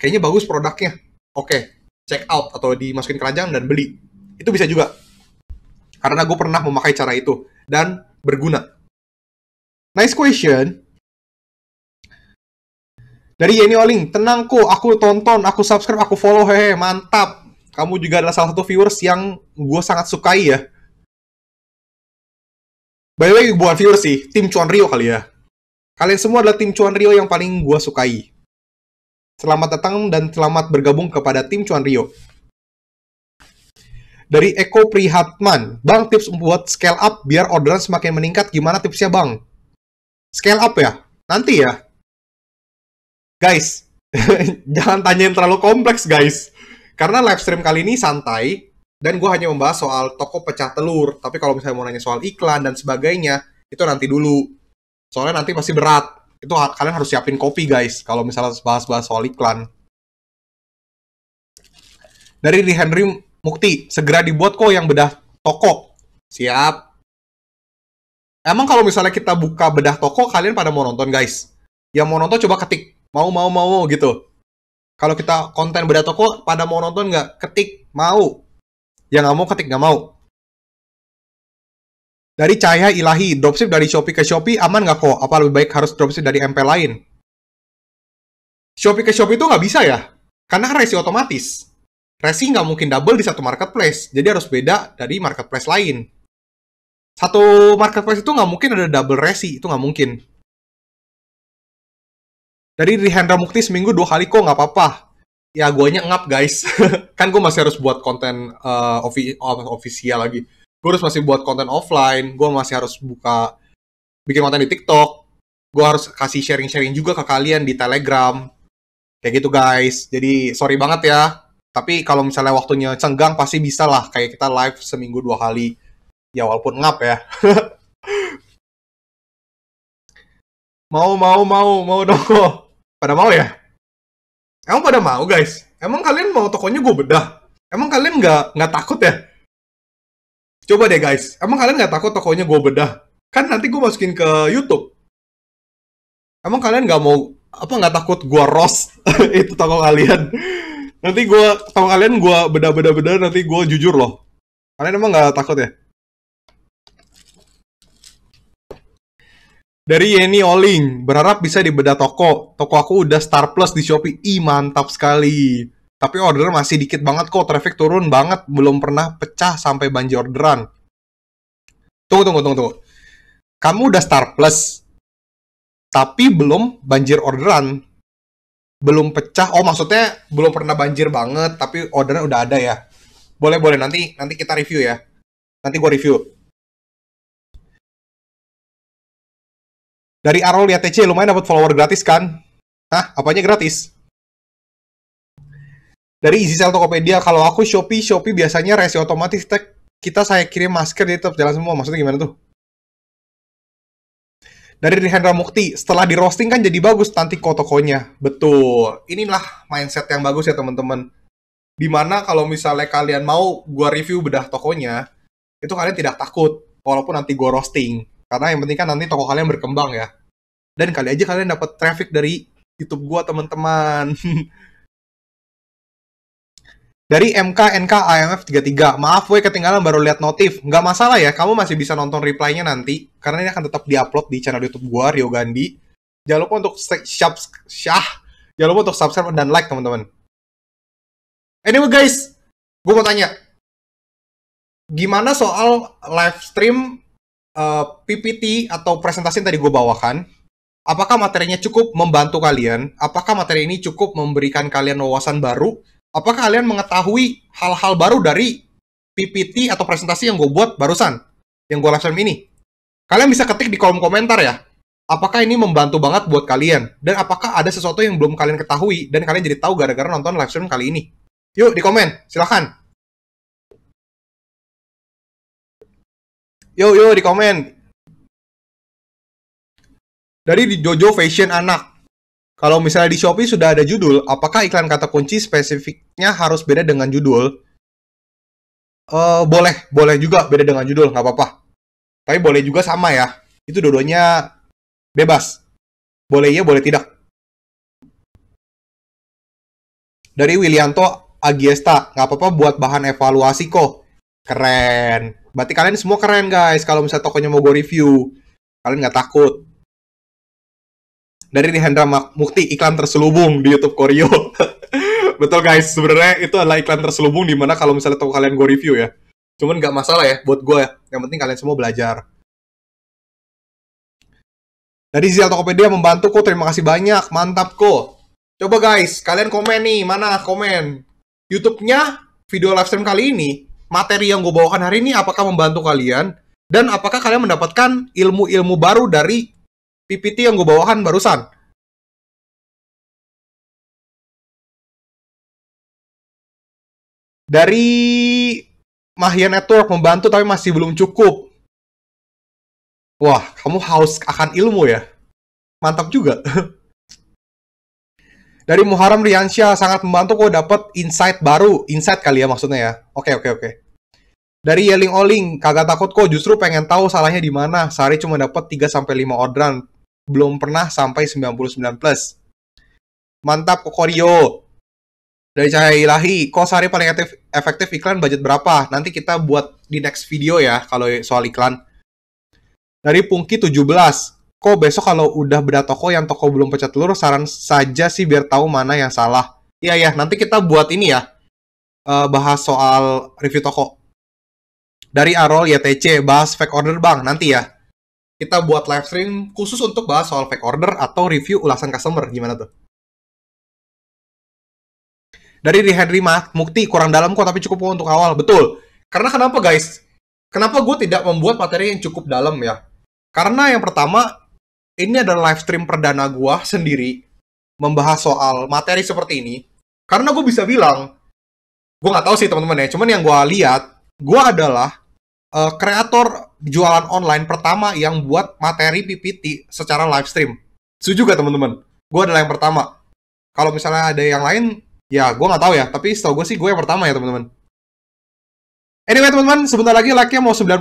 Kayaknya bagus produknya. Oke, check out atau dimasukin keranjang dan beli. Itu bisa juga. Karena gue pernah memakai cara itu dan berguna. Nice question. Dari Yeni Oling, tenang kok, aku tonton, aku subscribe, aku follow, hehe, mantap. Kamu juga adalah salah satu viewers yang gue sangat sukai ya. By the way, bukan viewers sih, tim Cuan Rio kali ya. Kalian semua adalah tim Cuan Rio yang paling gue sukai. Selamat datang dan selamat bergabung kepada tim Cuan Rio. Dari Eko Prihatman, Bang tips buat scale up biar orderan semakin meningkat gimana tipsnya Bang? Scale up ya? Nanti ya? Guys, jangan tanyain terlalu kompleks guys. Karena live stream kali ini santai, dan gue hanya membahas soal toko pecah telur. Tapi kalau misalnya mau nanya soal iklan dan sebagainya, itu nanti dulu. Soalnya nanti pasti berat. Itu kalian harus siapin kopi guys, kalau misalnya bahas-bahas soal iklan. Dari di Henry Mukti, segera dibuat kok yang bedah toko. Siap. Emang kalau misalnya kita buka bedah toko, kalian pada mau nonton guys. Yang mau nonton coba ketik. Mau, mau, mau, gitu. Kalau kita konten bedah toko, pada mau nonton nggak? Ketik, mau. Yang nggak mau, ketik nggak mau dari cahaya ilahi, dropship dari Shopee ke Shopee aman nggak kok? Apa lebih baik harus dropship dari MP lain? Shopee ke Shopee itu nggak bisa ya, karena kan resi otomatis. Resi nggak mungkin double di satu marketplace, jadi harus beda dari marketplace lain. Satu marketplace itu nggak mungkin ada double resi, itu nggak mungkin. Dari Rihendra Mukti seminggu dua kali kok nggak apa-apa. Ya guanya ngap guys, kan gue masih harus buat konten uh, ofi official lagi gue harus masih buat konten offline gue masih harus buka bikin konten di TikTok gue harus kasih sharing-sharing juga ke kalian di Telegram kayak gitu guys jadi sorry banget ya tapi kalau misalnya waktunya cenggang pasti bisa lah kayak kita live seminggu dua kali ya walaupun ngap ya mau mau mau mau dong, pada mau ya emang pada mau guys emang kalian mau tokonya gue bedah emang kalian nggak nggak takut ya Coba deh guys, emang kalian nggak takut tokonya gue bedah? Kan nanti gue masukin ke YouTube. Emang kalian nggak mau apa nggak takut gue ros itu toko kalian? nanti gue toko kalian gue bedah-bedah-bedah nanti gue jujur loh. Kalian emang nggak takut ya? Dari Yeni Oling, berharap bisa dibedah toko. Toko aku udah star plus di Shopee. Ih, mantap sekali. Tapi order masih dikit banget kok, traffic turun banget, belum pernah pecah sampai banjir orderan. Tunggu, tunggu, tunggu, tunggu. Kamu udah Star Plus, tapi belum banjir orderan. Belum pecah, oh maksudnya belum pernah banjir banget, tapi orderan udah ada ya. Boleh, boleh, nanti nanti kita review ya. Nanti gue review. Dari Arol ya TC lumayan dapat follower gratis kan? Hah, apanya gratis? dari Easy Sell Tokopedia kalau aku Shopee Shopee biasanya resi otomatis kita, kita saya kirim masker di tetap jalan semua maksudnya gimana tuh dari Rihendra Mukti, setelah di roasting kan jadi bagus nanti kotokonya. Betul. Inilah mindset yang bagus ya teman-teman. Dimana kalau misalnya kalian mau gua review bedah tokonya, itu kalian tidak takut walaupun nanti gue roasting karena yang penting kan nanti toko kalian berkembang ya dan kali aja kalian dapat traffic dari YouTube gue teman-teman Dari MK NK AMF 33. Maaf gue ketinggalan baru lihat notif. Nggak masalah ya, kamu masih bisa nonton reply-nya nanti. Karena ini akan tetap diupload di channel YouTube gue, Rio Gandhi. Jangan lupa untuk subscribe, syah. Jangan lupa untuk subscribe dan like, teman-teman. Anyway guys, gue mau tanya. Gimana soal live stream uh, eh, PPT atau presentasi yang tadi gue bawakan? Apakah materinya cukup membantu kalian? Apakah materi ini cukup memberikan kalian wawasan baru? Apakah kalian mengetahui hal-hal baru dari PPT atau presentasi yang gue buat barusan, yang gue live stream ini? Kalian bisa ketik di kolom komentar ya. Apakah ini membantu banget buat kalian? Dan apakah ada sesuatu yang belum kalian ketahui dan kalian jadi tahu gara-gara nonton live stream kali ini? Yuk, di komen. Silahkan. Yuk yuk di komen. Dari di Jojo Fashion Anak. Kalau misalnya di Shopee sudah ada judul, apakah iklan kata kunci spesifiknya harus beda dengan judul? Uh, boleh, boleh juga beda dengan judul, nggak apa-apa. Tapi boleh juga sama ya. Itu dua-duanya bebas. Boleh iya, boleh tidak. Dari Wilianto Agiesta, nggak apa-apa buat bahan evaluasi kok. Keren. Berarti kalian semua keren guys, kalau misalnya tokonya mau gue review. Kalian nggak takut dari Hendra Mukti iklan terselubung di YouTube Koryo. Betul guys, sebenarnya itu adalah iklan terselubung di mana kalau misalnya tahu kalian gue review ya. Cuman nggak masalah ya buat gue. ya. Yang penting kalian semua belajar. Dari Zial Tokopedia membantu kok, terima kasih banyak, mantap kok. Coba guys, kalian komen nih, mana komen. YouTube-nya video live stream kali ini, materi yang gue bawakan hari ini apakah membantu kalian? Dan apakah kalian mendapatkan ilmu-ilmu baru dari PPT yang gue bawakan barusan. Dari Mahia Network membantu tapi masih belum cukup. Wah, kamu haus akan ilmu ya. Mantap juga. Dari Muharram Riansyah sangat membantu kok dapat insight baru. Insight kali ya maksudnya ya. Oke, oke, oke. Dari Yelling Oling, kagak takut kok justru pengen tahu salahnya di mana. Sehari cuma dapat 3 sampai 5 orderan belum pernah sampai 99 plus. Mantap Kokorio. Dari Cahaya Ilahi, kok sehari paling efektif, efektif iklan budget berapa? Nanti kita buat di next video ya kalau soal iklan. Dari Pungki 17, kok besok kalau udah beda toko yang toko belum pecah telur, saran saja sih biar tahu mana yang salah. Iya ya, nanti kita buat ini ya, eh, bahas soal review toko. Dari Arol YTC, bahas fake order bang, nanti ya kita buat live stream khusus untuk bahas soal fake order atau review ulasan customer gimana tuh? Dari Henry Mukti kurang dalam kok tapi cukup untuk awal betul. Karena kenapa guys? Kenapa gue tidak membuat materi yang cukup dalam ya? Karena yang pertama ini adalah live stream perdana gue sendiri membahas soal materi seperti ini. Karena gue bisa bilang, gue nggak tahu sih teman-teman ya. Cuman yang gue lihat, gue adalah Eh, kreator jualan online pertama yang buat materi PPT secara live stream. Setuju gak teman-teman? Gue adalah yang pertama. Kalau misalnya ada yang lain, ya gue nggak tahu ya. Tapi setahu gue sih gue yang pertama ya teman-teman. Anyway teman-teman, sebentar lagi like-nya mau 90.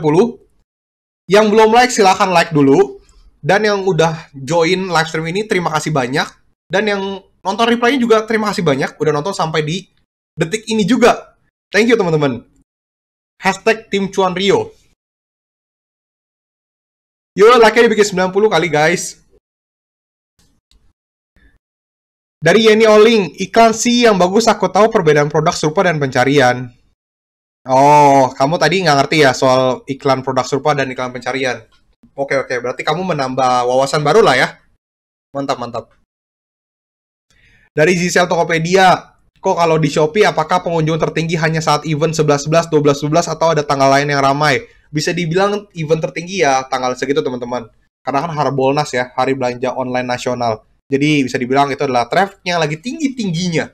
Yang belum like silahkan like dulu. Dan yang udah join live stream ini terima kasih banyak. Dan yang nonton replaynya juga terima kasih banyak udah nonton sampai di detik ini juga. Thank you teman-teman. Hashtag Tim Cuan Rio. Yo, laki dibikin 90 kali guys. Dari Yeni Oling, iklan sih yang bagus aku tahu perbedaan produk serupa dan pencarian. Oh, kamu tadi nggak ngerti ya soal iklan produk serupa dan iklan pencarian. Oke, oke. Berarti kamu menambah wawasan baru lah ya. Mantap, mantap. Dari Zisel Tokopedia, Kok kalau di Shopee apakah pengunjung tertinggi hanya saat event 11-11, 12-12 atau ada tanggal lain yang ramai? Bisa dibilang event tertinggi ya tanggal segitu teman-teman. Karena kan Harbolnas ya, Hari Belanja Online Nasional. Jadi bisa dibilang itu adalah traffic yang lagi tinggi-tingginya.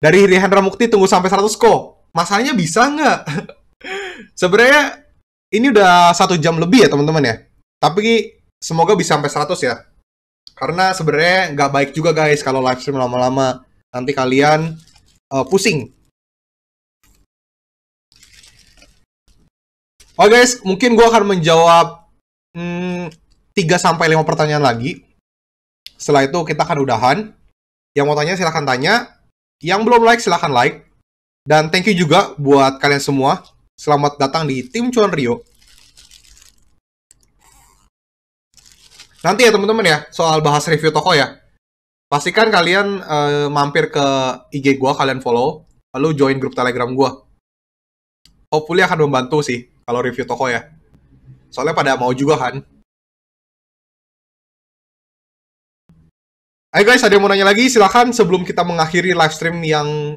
Dari Rihandra Mukti tunggu sampai 100 kok. Masalahnya bisa nggak? Sebenarnya ini udah satu jam lebih ya teman-teman ya. Tapi semoga bisa sampai 100 ya. Karena sebenarnya nggak baik juga guys kalau live stream lama-lama. Nanti kalian uh, pusing. Oke oh guys, mungkin gue akan menjawab hmm, 3-5 pertanyaan lagi. Setelah itu kita akan udahan. Yang mau tanya silahkan tanya. Yang belum like silahkan like. Dan thank you juga buat kalian semua. Selamat datang di Tim Cuan Rio. Nanti ya teman-teman ya, soal bahas review toko ya. Pastikan kalian uh, mampir ke IG gua, kalian follow, lalu join grup Telegram gua. Hopefully akan membantu sih kalau review toko ya. Soalnya pada mau juga kan. Ayo guys, ada yang mau nanya lagi? Silahkan sebelum kita mengakhiri live stream yang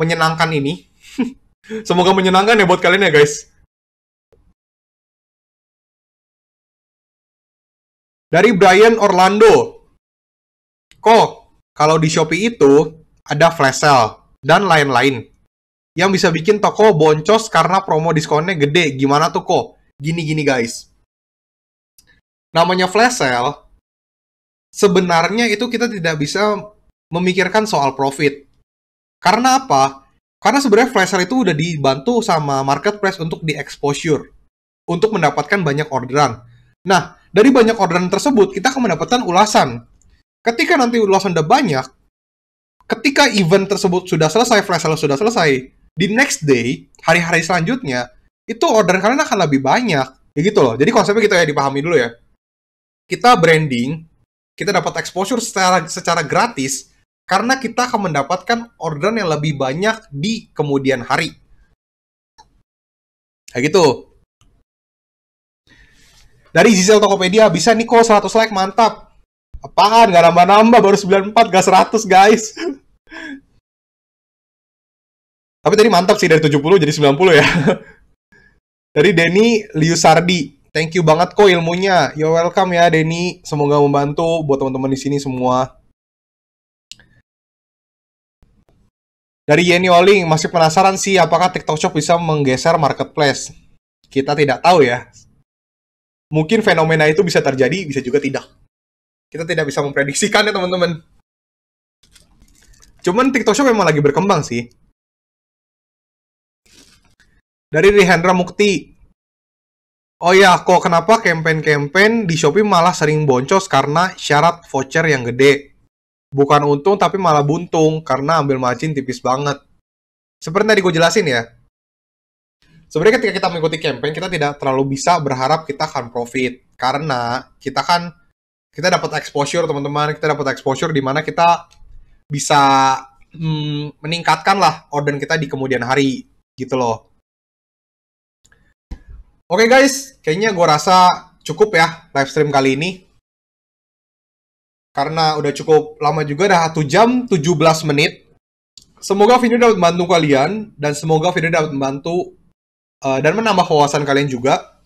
menyenangkan ini. Semoga menyenangkan ya buat kalian ya guys. Dari Brian Orlando. Kok kalau di Shopee itu ada flash sale dan lain-lain yang bisa bikin toko boncos karena promo diskonnya gede. Gimana tuh kok? Gini-gini guys. Namanya flash sale sebenarnya itu kita tidak bisa memikirkan soal profit. Karena apa? Karena sebenarnya flash sale itu udah dibantu sama marketplace untuk di exposure, untuk mendapatkan banyak orderan. Nah, dari banyak orderan tersebut, kita akan mendapatkan ulasan. Ketika nanti ulasan udah banyak, ketika event tersebut sudah selesai, flash sale sudah selesai, di next day, hari-hari selanjutnya, itu orderan kalian akan lebih banyak. Ya gitu loh. Jadi konsepnya gitu ya, dipahami dulu ya. Kita branding, kita dapat exposure secara, secara gratis, karena kita akan mendapatkan orderan yang lebih banyak di kemudian hari. Kayak gitu. Dari Zizel Tokopedia, bisa nih kok 100 like, mantap. Apaan, gak nambah-nambah, baru 94, gak 100 guys. Tapi tadi mantap sih, dari 70 jadi 90 ya. dari Denny Liusardi, thank you banget kok ilmunya. You're welcome ya Denny, semoga membantu buat teman-teman di sini semua. Dari Yeni Oling, masih penasaran sih apakah TikTok Shop bisa menggeser marketplace. Kita tidak tahu ya, mungkin fenomena itu bisa terjadi, bisa juga tidak. Kita tidak bisa memprediksikan ya teman-teman. Cuman TikTok Shop memang lagi berkembang sih. Dari Rihendra Mukti. Oh ya, kok kenapa kampanye-kampanye di Shopee malah sering boncos karena syarat voucher yang gede. Bukan untung tapi malah buntung karena ambil margin tipis banget. Seperti tadi gue jelasin ya, sebenarnya ketika kita mengikuti campaign kita tidak terlalu bisa berharap kita akan profit karena kita kan kita dapat exposure teman-teman kita dapat exposure di mana kita bisa hmm, meningkatkan lah order kita di kemudian hari gitu loh oke okay, guys kayaknya gue rasa cukup ya live stream kali ini karena udah cukup lama juga dah 1 jam 17 menit. Semoga video dapat membantu kalian dan semoga video dapat membantu Eh, dan menambah wawasan kalian juga.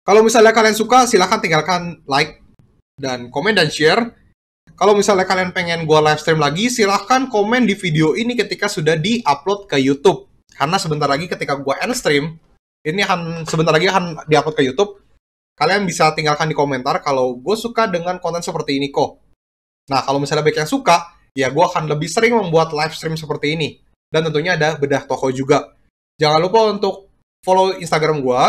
Kalau misalnya kalian suka, silahkan tinggalkan like dan komen dan share. Kalau misalnya kalian pengen gua live stream lagi, silahkan komen di video ini ketika sudah di-upload ke YouTube. Karena sebentar lagi ketika gua end stream, ini akan sebentar lagi akan di-upload ke YouTube. Kalian bisa tinggalkan di komentar kalau gue suka dengan konten seperti ini kok. Nah, kalau misalnya banyak yang suka, ya gue akan lebih sering membuat live stream seperti ini. Dan tentunya ada bedah toko juga. Jangan lupa untuk follow Instagram gue,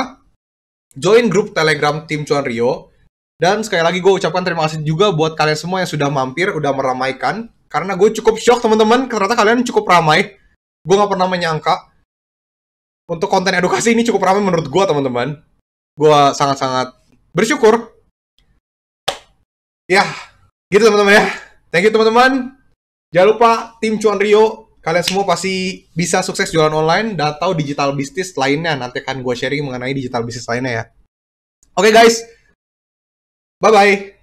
join grup Telegram Tim Cuan Rio, dan sekali lagi gue ucapkan terima kasih juga buat kalian semua yang sudah mampir, udah meramaikan. Karena gue cukup shock teman-teman, ternyata kalian cukup ramai. Gue gak pernah menyangka. Untuk konten edukasi ini cukup ramai menurut gue teman-teman. Gue sangat-sangat bersyukur. Ya, gitu teman-teman ya. Thank you teman-teman. Jangan lupa tim Cuan Rio Kalian semua pasti bisa sukses jualan online atau digital bisnis lainnya. Nanti akan gue sharing mengenai digital bisnis lainnya ya. Oke okay, guys, bye-bye.